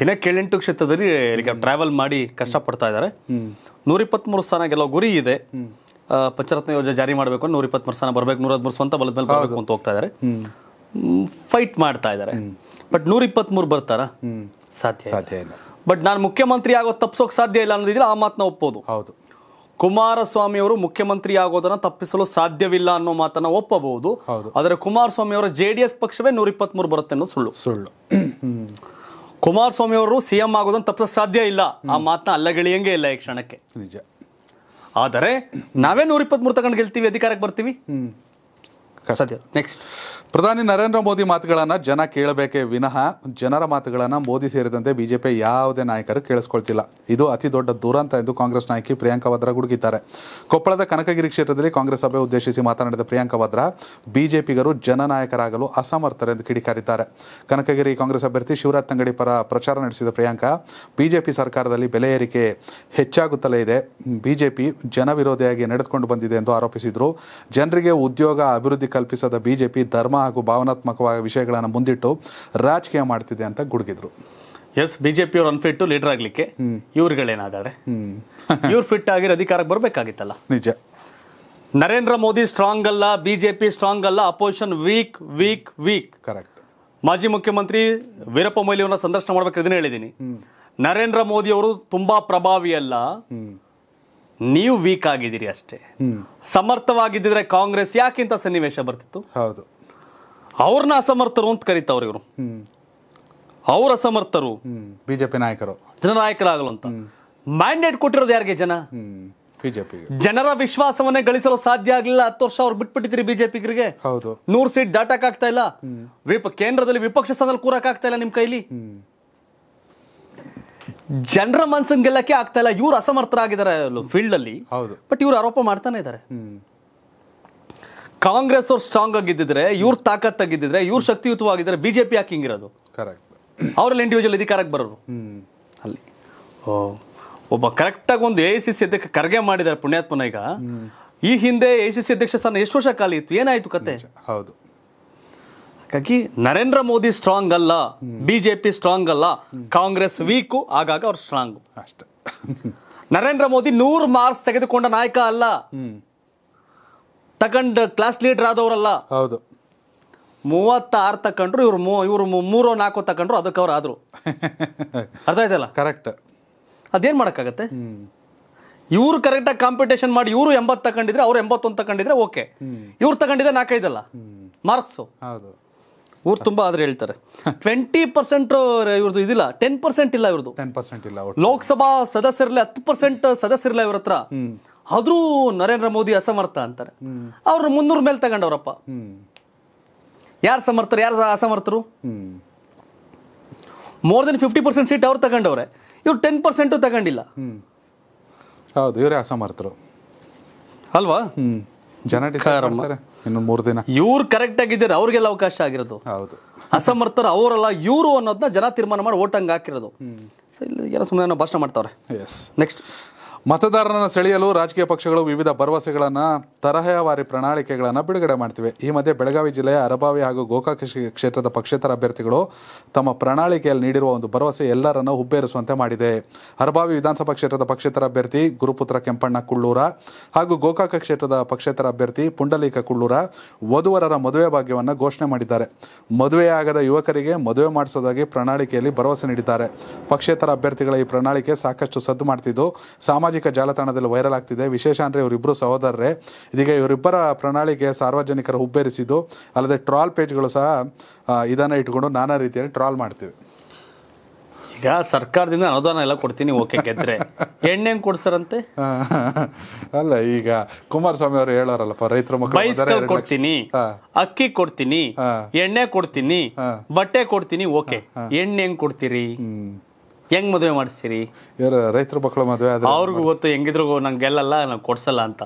ದಿನಕ್ಕೆ ಏಳೆಂಟು ಕ್ಷೇತ್ರದಲ್ಲಿ ಟ್ರಾವೆಲ್ ಮಾಡಿ ಕಷ್ಟಪಡ್ತಾ ಇದ್ದಾರೆ ನೂರ ಇಪ್ಪತ್ಮೂರು ಸ್ಥಾನ ಗೆಲ್ಲೋ ಗುರಿ ಇದೆ ಪಂಚರತ್ನ ಯೋಜನೆ ಜಾರಿ ಮಾಡಬೇಕು ನೂರ ಸ್ಥಾನ ಬರಬೇಕು ನೂರ ಹದಿಮೂರು ಸ್ವಂತ ಬಲದ ಮೇಲೆ ಬರಬೇಕು ಅಂತ ಹೋಗ್ತಾ ಇದ್ದಾರೆ ಫೈಟ್ ಮಾಡ್ತಾ ಇದ್ದಾರೆ ಬಟ್ ನೂರ ಇಪ್ಪತ್ಮೂರು ಬರ್ತಾರ ಸಾಧ್ಯ ಸಾಧ್ಯ ಇಲ್ಲ ಬಟ್ ನಾನು ಮುಖ್ಯಮಂತ್ರಿ ಆಗೋದು ತಪ್ಪಿಸೋಕೆ ಸಾಧ್ಯ ಇಲ್ಲ ಅನ್ನೋದಿದ್ರೆ ಆ ಮಾತನ್ನ ಒಪ್ಪೋದು ಹೌದು ಕುಮಾರಸ್ವಾಮಿ ಅವರು ಮುಖ್ಯಮಂತ್ರಿ ಆಗೋದನ್ನ ತಪ್ಪಿಸಲು ಸಾಧ್ಯವಿಲ್ಲ ಅನ್ನೋ ಮಾತನ್ನ ಒಪ್ಪಬಹುದು ಆದರೆ ಕುಮಾರಸ್ವಾಮಿ ಅವರ ಜೆಡಿಎಸ್ ಪಕ್ಷವೇ ನೂರ ಇಪ್ಪತ್ಮೂರು ಬರುತ್ತೆ ಅನ್ನೋದು ಸುಳ್ಳು ಸುಳ್ಳು ಕುಮಾರಸ್ವಾಮಿ ಅವರು ಸಿಎಂ ಆಗೋದನ್ನು ತಪ್ಪ ಸಾಧ್ಯ ಇಲ್ಲ ಆ ಮಾತನ್ನ ಅಲ್ಲಗಳಿಯಂಗೆ ಇಲ್ಲ ಈ ಕ್ಷಣಕ್ಕೆ ನಿಜ ಆದರೆ ನಾವೇ ನೂರ ಮೂರು ತಗೊಂಡು ಗೆಲ್ತೀವಿ ಅಧಿಕಾರಕ್ಕೆ ಬರ್ತೀವಿ ಸದ್ಯ ನೆಕ್ಸ್ಟ್ ಪ್ರಧಾನಿ ನರೇಂದ್ರ ಮೋದಿ ಮಾತುಗಳನ್ನು ಜನ ಕೇಳಬೇಕೇ ವಿನಃ ಜನರ ಮಾತುಗಳನ್ನು ಮೋದಿ ಸೇರಿದಂತೆ ಬಿಜೆಪಿ ಯಾವುದೇ ನಾಯಕರು ಕೇಳಿಸ್ಕೊಳ್ತಿಲ್ಲ ಇದು ಅತಿ ದೊಡ್ಡ ದುರಂತ ಎಂದು ಕಾಂಗ್ರೆಸ್ ನಾಯಕಿ ಪ್ರಿಯಾಂಕಾ ವಾದ್ರಾ ಗುಡುಗಿದ್ದಾರೆ ಕೊಪ್ಪಳದ ಕನಕಗಿರಿ ಕ್ಷೇತ್ರದಲ್ಲಿ ಕಾಂಗ್ರೆಸ್ ಸಭೆ ಉದ್ದೇಶಿಸಿ ಮಾತನಾಡಿದ ಪ್ರಿಯಾಂಕಾ ವಾದ್ರಾ ಬಿಜೆಪಿಗರು ಜನನಾಯಕರಾಗಲು ಎಂದು ಕಿಡಿಕಾರಿದ್ದಾರೆ ಕನಕಗಿರಿ ಕಾಂಗ್ರೆಸ್ ಅಭ್ಯರ್ಥಿ ಶಿವರಾಜ್ ತಂಗಡಿ ಪರ ಪ್ರಚಾರ ನಡೆಸಿದ ಪ್ರಿಯಾಂಕಾ ಬಿಜೆಪಿ ಸರ್ಕಾರದಲ್ಲಿ ಬೆಲೆ ಏರಿಕೆ ಹೆಚ್ಚಾಗುತ್ತಲೇ ಇದೆ ಬಿಜೆಪಿ ಜನವಿರೋಧಿಯಾಗಿ ನಡೆದುಕೊಂಡು ಬಂದಿದೆ ಎಂದು ಆರೋಪಿಸಿದರು ಜನರಿಗೆ ಉದ್ಯೋಗ ಅಭಿವೃದ್ಧಿ ಕಲ್ಪಿಸದ ಬಿಜೆಪಿ ಧರ್ಮ ಹಾಗೂ ಭಾವನಾತ್ಮಕವಾದ ವಿಷಯಗಳನ್ನು ಮುಂದಿಟ್ಟು ರಾಜಕೀಯ ಮಾಡ್ತಿದೆ ಅಂತ ಗುಡುಗಿದ್ರು ಎಸ್ ಬಿಜೆಪಿ ಅವ್ರು ಅನ್ಫಿಟ್ ಲೀಡರ್ ಆಗ್ಲಿಕ್ಕೆ ಇವ್ರುಗಳೇನಾದರೆ ಇವ್ರು ಫಿಟ್ ಆಗಿರೋ ಅಧಿಕಾರಕ್ಕೆ ಬರಬೇಕಾಗಿತ್ತಲ್ಲ ನಿಜ ನರೇಂದ್ರ ಮೋದಿ ಸ್ಟ್ರಾಂಗ್ ಅಲ್ಲ ಬಿಜೆಪಿ ಸ್ಟ್ರಾಂಗ್ ಅಲ್ಲ opposition weak weak weak correct ಮಾಜಿ ಮುಖ್ಯಮಂತ್ರಿ ವೀರಪ್ಪ ಮೊಯ್ಲಿ ಸಂದರ್ಶನ ಮಾಡ್ಬೇಕು ಇದನ್ನ ಹೇಳಿದೀನಿ ನರೇಂದ್ರ ಮೋದಿ ಅವರು ತುಂಬಾ ಪ್ರಭಾವಿ ಅಲ್ಲ ನೀವು ವೀಕ್ ಆಗಿದ್ದೀರಿ ಅಷ್ಟೇ ಸಮರ್ಥವಾಗಿದ್ದರೆ ಕಾಂಗ್ರೆಸ್ ಯಾಕಿಂತ ಸನ್ನಿವೇಶ ಬರ್ತಿತ್ತು ಹೌದು ಅವ್ರನ್ನ ಅಸಮರ್ಥರು ಅಂತ ಕರೀತಾವ್ರ ಇವರು ಅವ್ರ ಅಸಮರ್ಥರು ಬಿಜೆಪಿ ನಾಯಕರು ಜನ ಅಂತ ಮ್ಯಾಂಡೇಟ್ ಕೊಟ್ಟಿರೋದು ಯಾರಿಗೆ ಜನ ಬಿಜೆಪಿ ಜನರ ವಿಶ್ವಾಸವನ್ನೇ ಗಳಿಸಲು ಸಾಧ್ಯ ಆಗಲಿಲ್ಲ ಹತ್ತು ವರ್ಷ ಅವ್ರು ಬಿಟ್ಬಿಟ್ಟಿದ್ರಿ ಬಿಜೆಪಿಗರಿಗೆ ಹೌದು ನೂರು ಸೀಟ್ ದಾಟಕ್ ಇಲ್ಲ ವಿಪ ಕೇಂದ್ರದಲ್ಲಿ ವಿಪಕ್ಷ ಸ್ಥಾನದಲ್ಲಿ ಕೂರಕ್ ಆಗ್ತಾ ಇಲ್ಲ ನಿಮ್ ಕೈಲಿ ಜನರ ಮನ್ಸನ್ ಗೆಲ್ಲಕ್ಕೆ ಆಗ್ತಾ ಇಲ್ಲ ಇವ್ರು ಅಸಮರ್ಥರಾಗಿದ್ದಾರೆ ಫೀಲ್ಡ್ ಅಲ್ಲಿ ಹೌದು ಬಟ್ ಇವ್ರು ಆರೋಪ ಮಾಡ್ತಾನೆ ಇದ್ದಾರೆ ಕಾಂಗ್ರೆಸ್ ಅವ್ರು ಸ್ಟ್ರಾಂಗ್ ಆಗಿದ್ದಿದ್ರೆ ಇವ್ರ ತಾಕತ್ ಆಗಿದ್ದಿದ್ರೆ ಇವ್ರ ಶಕ್ತಿಯುತವಾಗಿದ್ರೆ ಬಿಜೆಪಿ ಯಾಕೆ ಹಿಂಗಿರೋದು ಕರೆಕ್ಟ್ ಅವರಲ್ಲಿ ಇಂಡಿವಿಜುವಲ್ ಅಧಿಕಾರಕ್ಕೆ ಬರೋರು ಅಲ್ಲಿ ಒಬ್ಬ ಕರೆಕ್ಟಾಗಿ ಒಂದು ಎ ಐ ಸಿ ಸಿ ಅಧ್ಯಕ್ಷ ಕರ್ಗೆ ಮಾಡಿದ್ದಾರೆ ಪುಣ್ಯಾತ್ಮನ ಈಗ ಈ ಹಿಂದೆ ಎ ಸಿ ಸಿ ಅಧ್ಯಕ್ಷ ಸ್ಥಾನ ಎಷ್ಟು ವರ್ಷ ಕಾಲ ಇತ್ತು ಏನಾಯ್ತು ಕತೆ ಹೌದು ಹಾಗಾಗಿ ನರೇಂದ್ರ ಮೋದಿ ಸ್ಟ್ರಾಂಗ್ ಅಲ್ಲ ಬಿಜೆಪಿ ಸ್ಟ್ರಾಂಗ್ ಅಲ್ಲ ಕಾಂಗ್ರೆಸ್ ವೀಕು ಆಗಾಗ ಅವ್ರು ಸ್ಟ್ರಾಂಗ್ ಅಷ್ಟೇ ನರೇಂದ್ರ ಮೋದಿ ನೂರು ಮಾರ್ಕ್ಸ್ ತೆಗೆದುಕೊಂಡ ನಾಯಕ ಅಲ್ಲ ತಗೊಂಡ್ ಕ್ಲಾಸ್ ಲೀಡರ್ ಆದವರಲ್ಲ ಹೌದು ಮೂವತ್ತಾರು ತಕೊಂಡ್ರು ಇವ್ರು ಇವ್ರು ಮೂರೋ ನಾಲ್ಕು ತಕೊಂಡ್ರು ಅದಕ್ಕೆ ಅವ್ರು ಆದ್ರು ಅರ್ಥ ಆಯ್ತಲ್ಲ ಕರೆಕ್ಟ್ ಅದೇನು ಮಾಡೋಕ್ಕಾಗತ್ತೆ ಇವ್ರು ಕರೆಕ್ಟಾಗಿ ಕಾಂಪಿಟೇಷನ್ ಮಾಡಿ ಇವರು ಎಂಬತ್ತು ತಗೊಂಡಿದ್ರೆ ಅವ್ರು ಎಂಬತ್ತೊಂದು ತಗೊಂಡಿದ್ರೆ ಓಕೆ ಇವ್ರು ತಗೊಂಡಿದ್ರೆ ನಾಲ್ಕೈದಲ್ಲ ಮಾರ್ಕ್ಸು ಹೌದು ಊರು ತುಂಬ ಆದ್ರೆ ಹೇಳ್ತಾರೆ ಟ್ವೆಂಟಿ ಪರ್ಸೆಂಟ್ ಇವ್ರದ್ದು ಇದಿಲ್ಲ ಟೆನ್ ಪರ್ಸೆಂಟ್ ಇಲ್ಲ ಇವ್ರದ್ದು ಟೆನ್ ಪರ್ಸೆಂಟ್ ಇಲ್ಲ ಲೋಕಸಭಾ ಸದಸ್ಯರಲ್ಲಿ ಹತ್ತು ಪರ್ಸೆಂಟ್ ಸದಸ್ಯರಿಲ್ಲ ಇವ್ರ ಹತ್ರ ಆದ್ರೂ ನರೇಂದ್ರ ಮೋದಿ ಅಸಮರ್ಥ ಅಂತಾರೆ ಅವ್ರ ಮುನ್ನೂರ ಮೇಲೆ ತಗೊಂಡವ್ರಪ್ಪ ಯಾರು ಸಮರ್ಥರು ಯಾರು ಅಸಮರ್ಥರು more than fifty percent seat ಅವ್ರು ತಗೊಂಡವ್ರೆ ಇವ್ರು ಟೆನ್ ಪರ್ಸೆಂಟು ತಗೊಂಡಿಲ್ಲ ಹೌದು ಇವರೇ ಅಸಮರ್ಥರು ಅಲ್ವಾ ಜನ ಇನ್ನು ಮೂರು ದಿನ ಇವ್ರು ಕರೆಕ್ಟ್ ಆಗಿದ್ದಾರೆ ಅವ್ರಿಗೆಲ್ಲ ಅವಕಾಶ ಆಗಿರೋದು ಹೌದು ಅಸಮರ್ಥರು ಅವರಲ್ಲ ಇವರು ಅನ್ನೋದನ್ನ ಜನ ತೀರ್ಮಾನ ಮಾಡಿ ಹಂಗೆ ಹಾಕಿರೋದು ಸೊ ಇಲ್ಲಿ ಏನೋ ಸುಮ್ಮನೆ ಭಾಷಣ ಮಾಡ್ತಾವ್ರೆ ಎಸ್ ನೆಕ್ಸ್ಟ್ ಮತದಾರರನ್ನು ಸೆಳೆಯಲು ರಾಜಕೀಯ ಪಕ್ಷಗಳು ವಿವಿಧ ಭರವಸೆಗಳನ್ನು ತರಹವಾರಿ ಪ್ರಣಾಳಿಕೆಗಳನ್ನು ಬಿಡುಗಡೆ ಮಾಡ್ತಿವೆ ಈ ಮಧ್ಯೆ ಬೆಳಗಾವಿ ಜಿಲ್ಲೆಯ ಅರಬಾವಿ ಹಾಗೂ ಗೋಕಾಕ ಕ್ಷೇತ್ರದ ಪಕ್ಷೇತರ ಅಭ್ಯರ್ಥಿಗಳು ತಮ್ಮ ಪ್ರಣಾಳಿಕೆಯಲ್ಲಿ ನೀಡಿರುವ ಒಂದು ಭರವಸೆ ಎಲ್ಲರನ್ನು ಹುಬ್ಬೇರಿಸುವಂತೆ ಮಾಡಿದೆ ಅರಬಾವಿ ವಿಧಾನಸಭಾ ಕ್ಷೇತ್ರದ ಪಕ್ಷೇತರ ಅಭ್ಯರ್ಥಿ ಗುರುಪುತ್ರ ಕೆಂಪಣ್ಣ ಕುಳ್ಳೂರ ಹಾಗೂ ಗೋಕಾಕ ಕ್ಷೇತ್ರದ ಪಕ್ಷೇತರ ಅಭ್ಯರ್ಥಿ ಪುಂಡಲೀಕ ಕುಳ್ಳೂರ ವಧುವರರ ಮದುವೆ ಭಾಗ್ಯವನ್ನು ಘೋಷಣೆ ಮಾಡಿದ್ದಾರೆ ಮದುವೆಯಾಗದ ಯುವಕರಿಗೆ ಮದುವೆ ಮಾಡಿಸೋದಾಗಿ ಪ್ರಣಾಳಿಕೆಯಲ್ಲಿ ಭರವಸೆ ನೀಡಿದ್ದಾರೆ ಪಕ್ಷೇತರ ಅಭ್ಯರ್ಥಿಗಳ ಈ ಪ್ರಣಾಳಿಕೆ ಸಾಕಷ್ಟು ಸದ್ದು ಮಾಡ್ತಿದ್ದು ಸಾಮಾಜಿಕ ಸಾಮಾಜಿಕ ಜಾಲತಾಣದಲ್ಲಿ ವೈರಲ್ ಆಗ್ತಿದೆ ವಿಶೇಷ ಅಂದರೆ ಇವರಿಬ್ಬರು ಸಹೋದರರೇ ಇದೀಗ ಇವರಿಬ್ಬರ ಪ್ರಣಾಳಿಕೆ ಸಾರ್ವಜನಿಕರ ಹುಬ್ಬೇರಿಸಿದ್ದು ಅಲ್ಲದೆ ಟ್ರಾಲ್ ಪೇಜ್ಗಳು ಸಹ ಇದನ್ನು ಇಟ್ಕೊಂಡು ನಾನಾ ರೀತಿಯಲ್ಲಿ ಟ್ರಾಲ್ ಮಾಡ್ತೀವಿ ಈಗ ಸರ್ಕಾರದಿಂದ ಅನುದಾನ ಎಲ್ಲ ಕೊಡ್ತೀನಿ ಓಕೆ ಗೆದ್ರೆ ಎಣ್ಣೆ ಕೊಡ್ಸರಂತೆ ಅಲ್ಲ ಈಗ ಕುಮಾರಸ್ವಾಮಿ ಅವರು ಹೇಳಾರಲ್ಲಪ್ಪ ರೈತರ ಮಕ್ಕಳು ಕೊಡ್ತೀನಿ ಅಕ್ಕಿ ಕೊಡ್ತೀನಿ ಎಣ್ಣೆ ಕೊಡ್ತೀನಿ ಬಟ್ಟೆ ಕೊಡ್ತೀನಿ ಓಕೆ ಎಣ್ಣೆ ಹೆಂಗ್ ಕೊಡ್ತೀರಿ ಹೆಂಗ್ ಮದುವೆ ಮಾಡಿಸ್ತೀರಿ ರೈತರ ಮಕ್ಕಳ ಮದುವೆ ಅವ್ರಿಗೂ ಗೊತ್ತು ಹೆಂಗಿದ್ರು ನಂಗೆ ಗೆಲ್ಲಲ್ಲ ನಂಗೆ ಕೊಡ್ಸಲ್ಲ ಅಂತ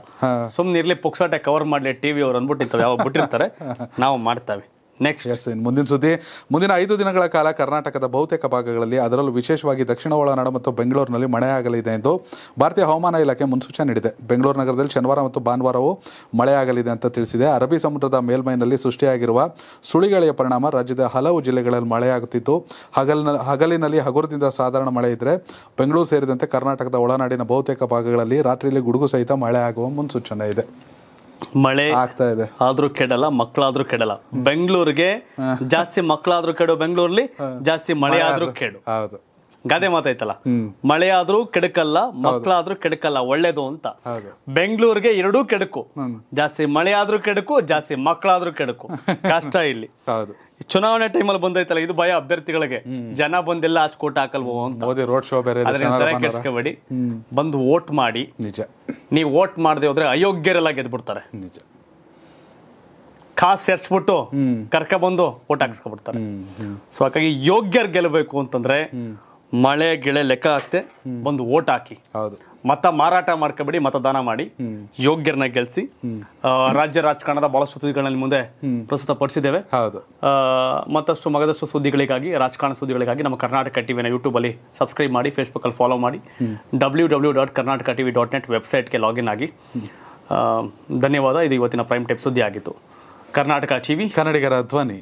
ಸುಮ್ಮನೆ ಇರ್ಲಿ ಪುಕ್ಸಾಟೆ ಕವರ್ ಮಾಡ್ಲಿ ಟಿವಿ ಅವ್ರು ಅಂದ್ಬಿಟ್ಟಿರ್ತಾರೆ ಯಾವಾಗ ಬಿಟ್ಟಿರ್ತಾರೆ ನಾವು ಮಾಡ್ತಾವೆ ನೆಕ್ಸ್ಟ್ ಎಸ್ ಇನ್ ಮುಂದಿನ ಸುದ್ದಿ ಮುಂದಿನ ಐದು ದಿನಗಳ ಕಾಲ ಕರ್ನಾಟಕದ ಬಹುತೇಕ ಭಾಗಗಳಲ್ಲಿ ಅದರಲ್ಲೂ ವಿಶೇಷವಾಗಿ ದಕ್ಷಿಣ ಒಳನಾಡು ಮತ್ತು ಬೆಂಗಳೂರಿನಲ್ಲಿ ಮಳೆಯಾಗಲಿದೆ ಎಂದು ಭಾರತೀಯ ಹವಾಮಾನ ಇಲಾಖೆ ಮುನ್ಸೂಚನೆ ನೀಡಿದೆ ಬೆಂಗಳೂರು ನಗರದಲ್ಲಿ ಶನಿವಾರ ಮತ್ತು ಭಾನುವಾರವೂ ಮಳೆಯಾಗಲಿದೆ ಅಂತ ತಿಳಿಸಿದೆ ಅರಬ್ಬಿ ಸಮುದ್ರದ ಮೇಲ್ಮೈನಲ್ಲಿ ಸೃಷ್ಟಿಯಾಗಿರುವ ಸುಳಿಗಳೆಯ ಪರಿಣಾಮ ರಾಜ್ಯದ ಹಲವು ಜಿಲ್ಲೆಗಳಲ್ಲಿ ಮಳೆಯಾಗುತ್ತಿದ್ದು ಹಗಲಿನ ಹಗಲಿನಲ್ಲಿ ಹಗುರದಿಂದ ಸಾಧಾರಣ ಮಳೆ ಇದ್ದರೆ ಬೆಂಗಳೂರು ಸೇರಿದಂತೆ ಕರ್ನಾಟಕದ ಒಳನಾಡಿನ ಬಹುತೇಕ ಭಾಗಗಳಲ್ಲಿ ರಾತ್ರಿಯಲ್ಲಿ ಗುಡುಗು ಸಹಿತ ಮಳೆಯಾಗುವ ಮುನ್ಸೂಚನೆ ಇದೆ ಮಳೆ ಆಗ್ತಾ ಇದೆ ಆದ್ರೂ ಕೆಡಲ್ಲ ಮಕ್ಕಳಾದ್ರೂ ಕೆಡಲ್ಲ ಬೆಂಗಳೂರಿಗೆ ಜಾಸ್ತಿ ಮಕ್ಕಳಾದ್ರೂ ಕೆಡು ಬೆಂಗಳೂರಲ್ಲಿ ಜಾಸ್ತಿ ಮಳೆ ಆದ್ರೂ ಕೆಡು ಹೌದು ಗಾದೆ ಮಾತೈತಲ್ಲ ಮಳೆ ಆದ್ರೂ ಕೆಡಕಲ್ಲ ಮಕ್ಕಳಾದ್ರೂ ಕೆಡಕಲ್ಲ ಒಳ್ಳೇದು ಅಂತ ಬೆಂಗಳೂರಿಗೆ ಎರಡೂ ಕೆಡಕು ಜಾಸ್ತಿ ಮಳೆ ಆದ್ರೂ ಕೆಡಕು ಜಾಸ್ತಿ ಮಕ್ಕಳಾದ್ರೂ ಕೆಡಕು ಕಷ್ಟ ಇಲ್ಲಿ ಚುನಾವಣೆ ಟೈಮಲ್ಲಿ ಬಂದೈತಲ್ಲ ಇದು ಭಯ ಅಭ್ಯರ್ಥಿಗಳಿಗೆ ಜನ ಬಂದಿಲ್ಲ ಅಷ್ಟು ಕೋಟ್ ಹಾಕಲ್ವೋ ಅಂತ ರೋಡ್ ಶೋ ಬೇರೆ ಬಂದು ವೋಟ್ ಮಾಡಿ ನಿಜ ನೀವು ವೋಟ್ ಮಾಡದೆ ಹೋದ್ರೆ ಅಯೋಗ್ಯರೆಲ್ಲ ಗೆದ್ಬಿಡ್ತಾರೆ ನಿಜ ಖಾಸ್ ಬಿಟ್ಟು ಕರ್ಕ ಬಂದು ಓಟ್ ಹಾಕಿಸ್ಕೊಬಿಡ್ತಾರೆ ಸೊ ಹಾಗಾಗಿ ಯೋಗ್ಯರ್ ಗೆಲ್ಲಬೇಕು ಅಂತಂದ್ರೆ ಮಳೆ ಗಿಳೆ ಲೆಕ್ಕ ಹಾಕ್ತೆ ಒಂದು ಓಟ್ ಹಾಕಿ ಹೌದು ಮತ ಮಾರಾಟ ಮಾಡ್ಕೋಬೇಡಿ ಮತದಾನ ಮಾಡಿ ಯೋಗ್ಯರನ್ನ ಗೆಲ್ಸಿ ರಾಜ್ಯ ರಾಜಕಾರಣದ ಬಹಳಷ್ಟು ಸುದ್ದಿಗಳಲ್ಲಿ ಮುಂದೆ ಪ್ರಸ್ತುತ ಪಡಿಸಿದ್ದೇವೆ ಹೌದು ಮತ್ತಷ್ಟು ಮಗದಷ್ಟು ಸುದ್ದಿಗಳಿಗಾಗಿ ರಾಜಕಾರಣ ಸುದ್ದಿಗಳಿಗಾಗಿ ನಮ್ಮ ಕರ್ನಾಟಕ ಟಿವಿನ ಯೂಟ್ಯೂಬ್ ಅಲ್ಲಿ ಸಬ್ಸ್ಕ್ರೈಬ್ ಮಾಡಿ ಫೇಸ್ಬುಕ್ ಅಲ್ಲಿ ಫಾಲೋ ಮಾಡಿ W W dot Karnataka TV dot net ವೆಬ್ಸೈಟ್ಗೆ ಲಾಗಿನ್ ಆಗಿ ಧನ್ಯವಾದ ಇದು ಇವತ್ತಿನ ಪ್ರೈಮ್ ಟೈಪ್ ಸುದ್ದಿ ಆಗಿತ್ತು ಕರ್ನಾಟಕ ಟಿವಿ ಕನ್ನಡಿಗರ ಧ್ವನಿ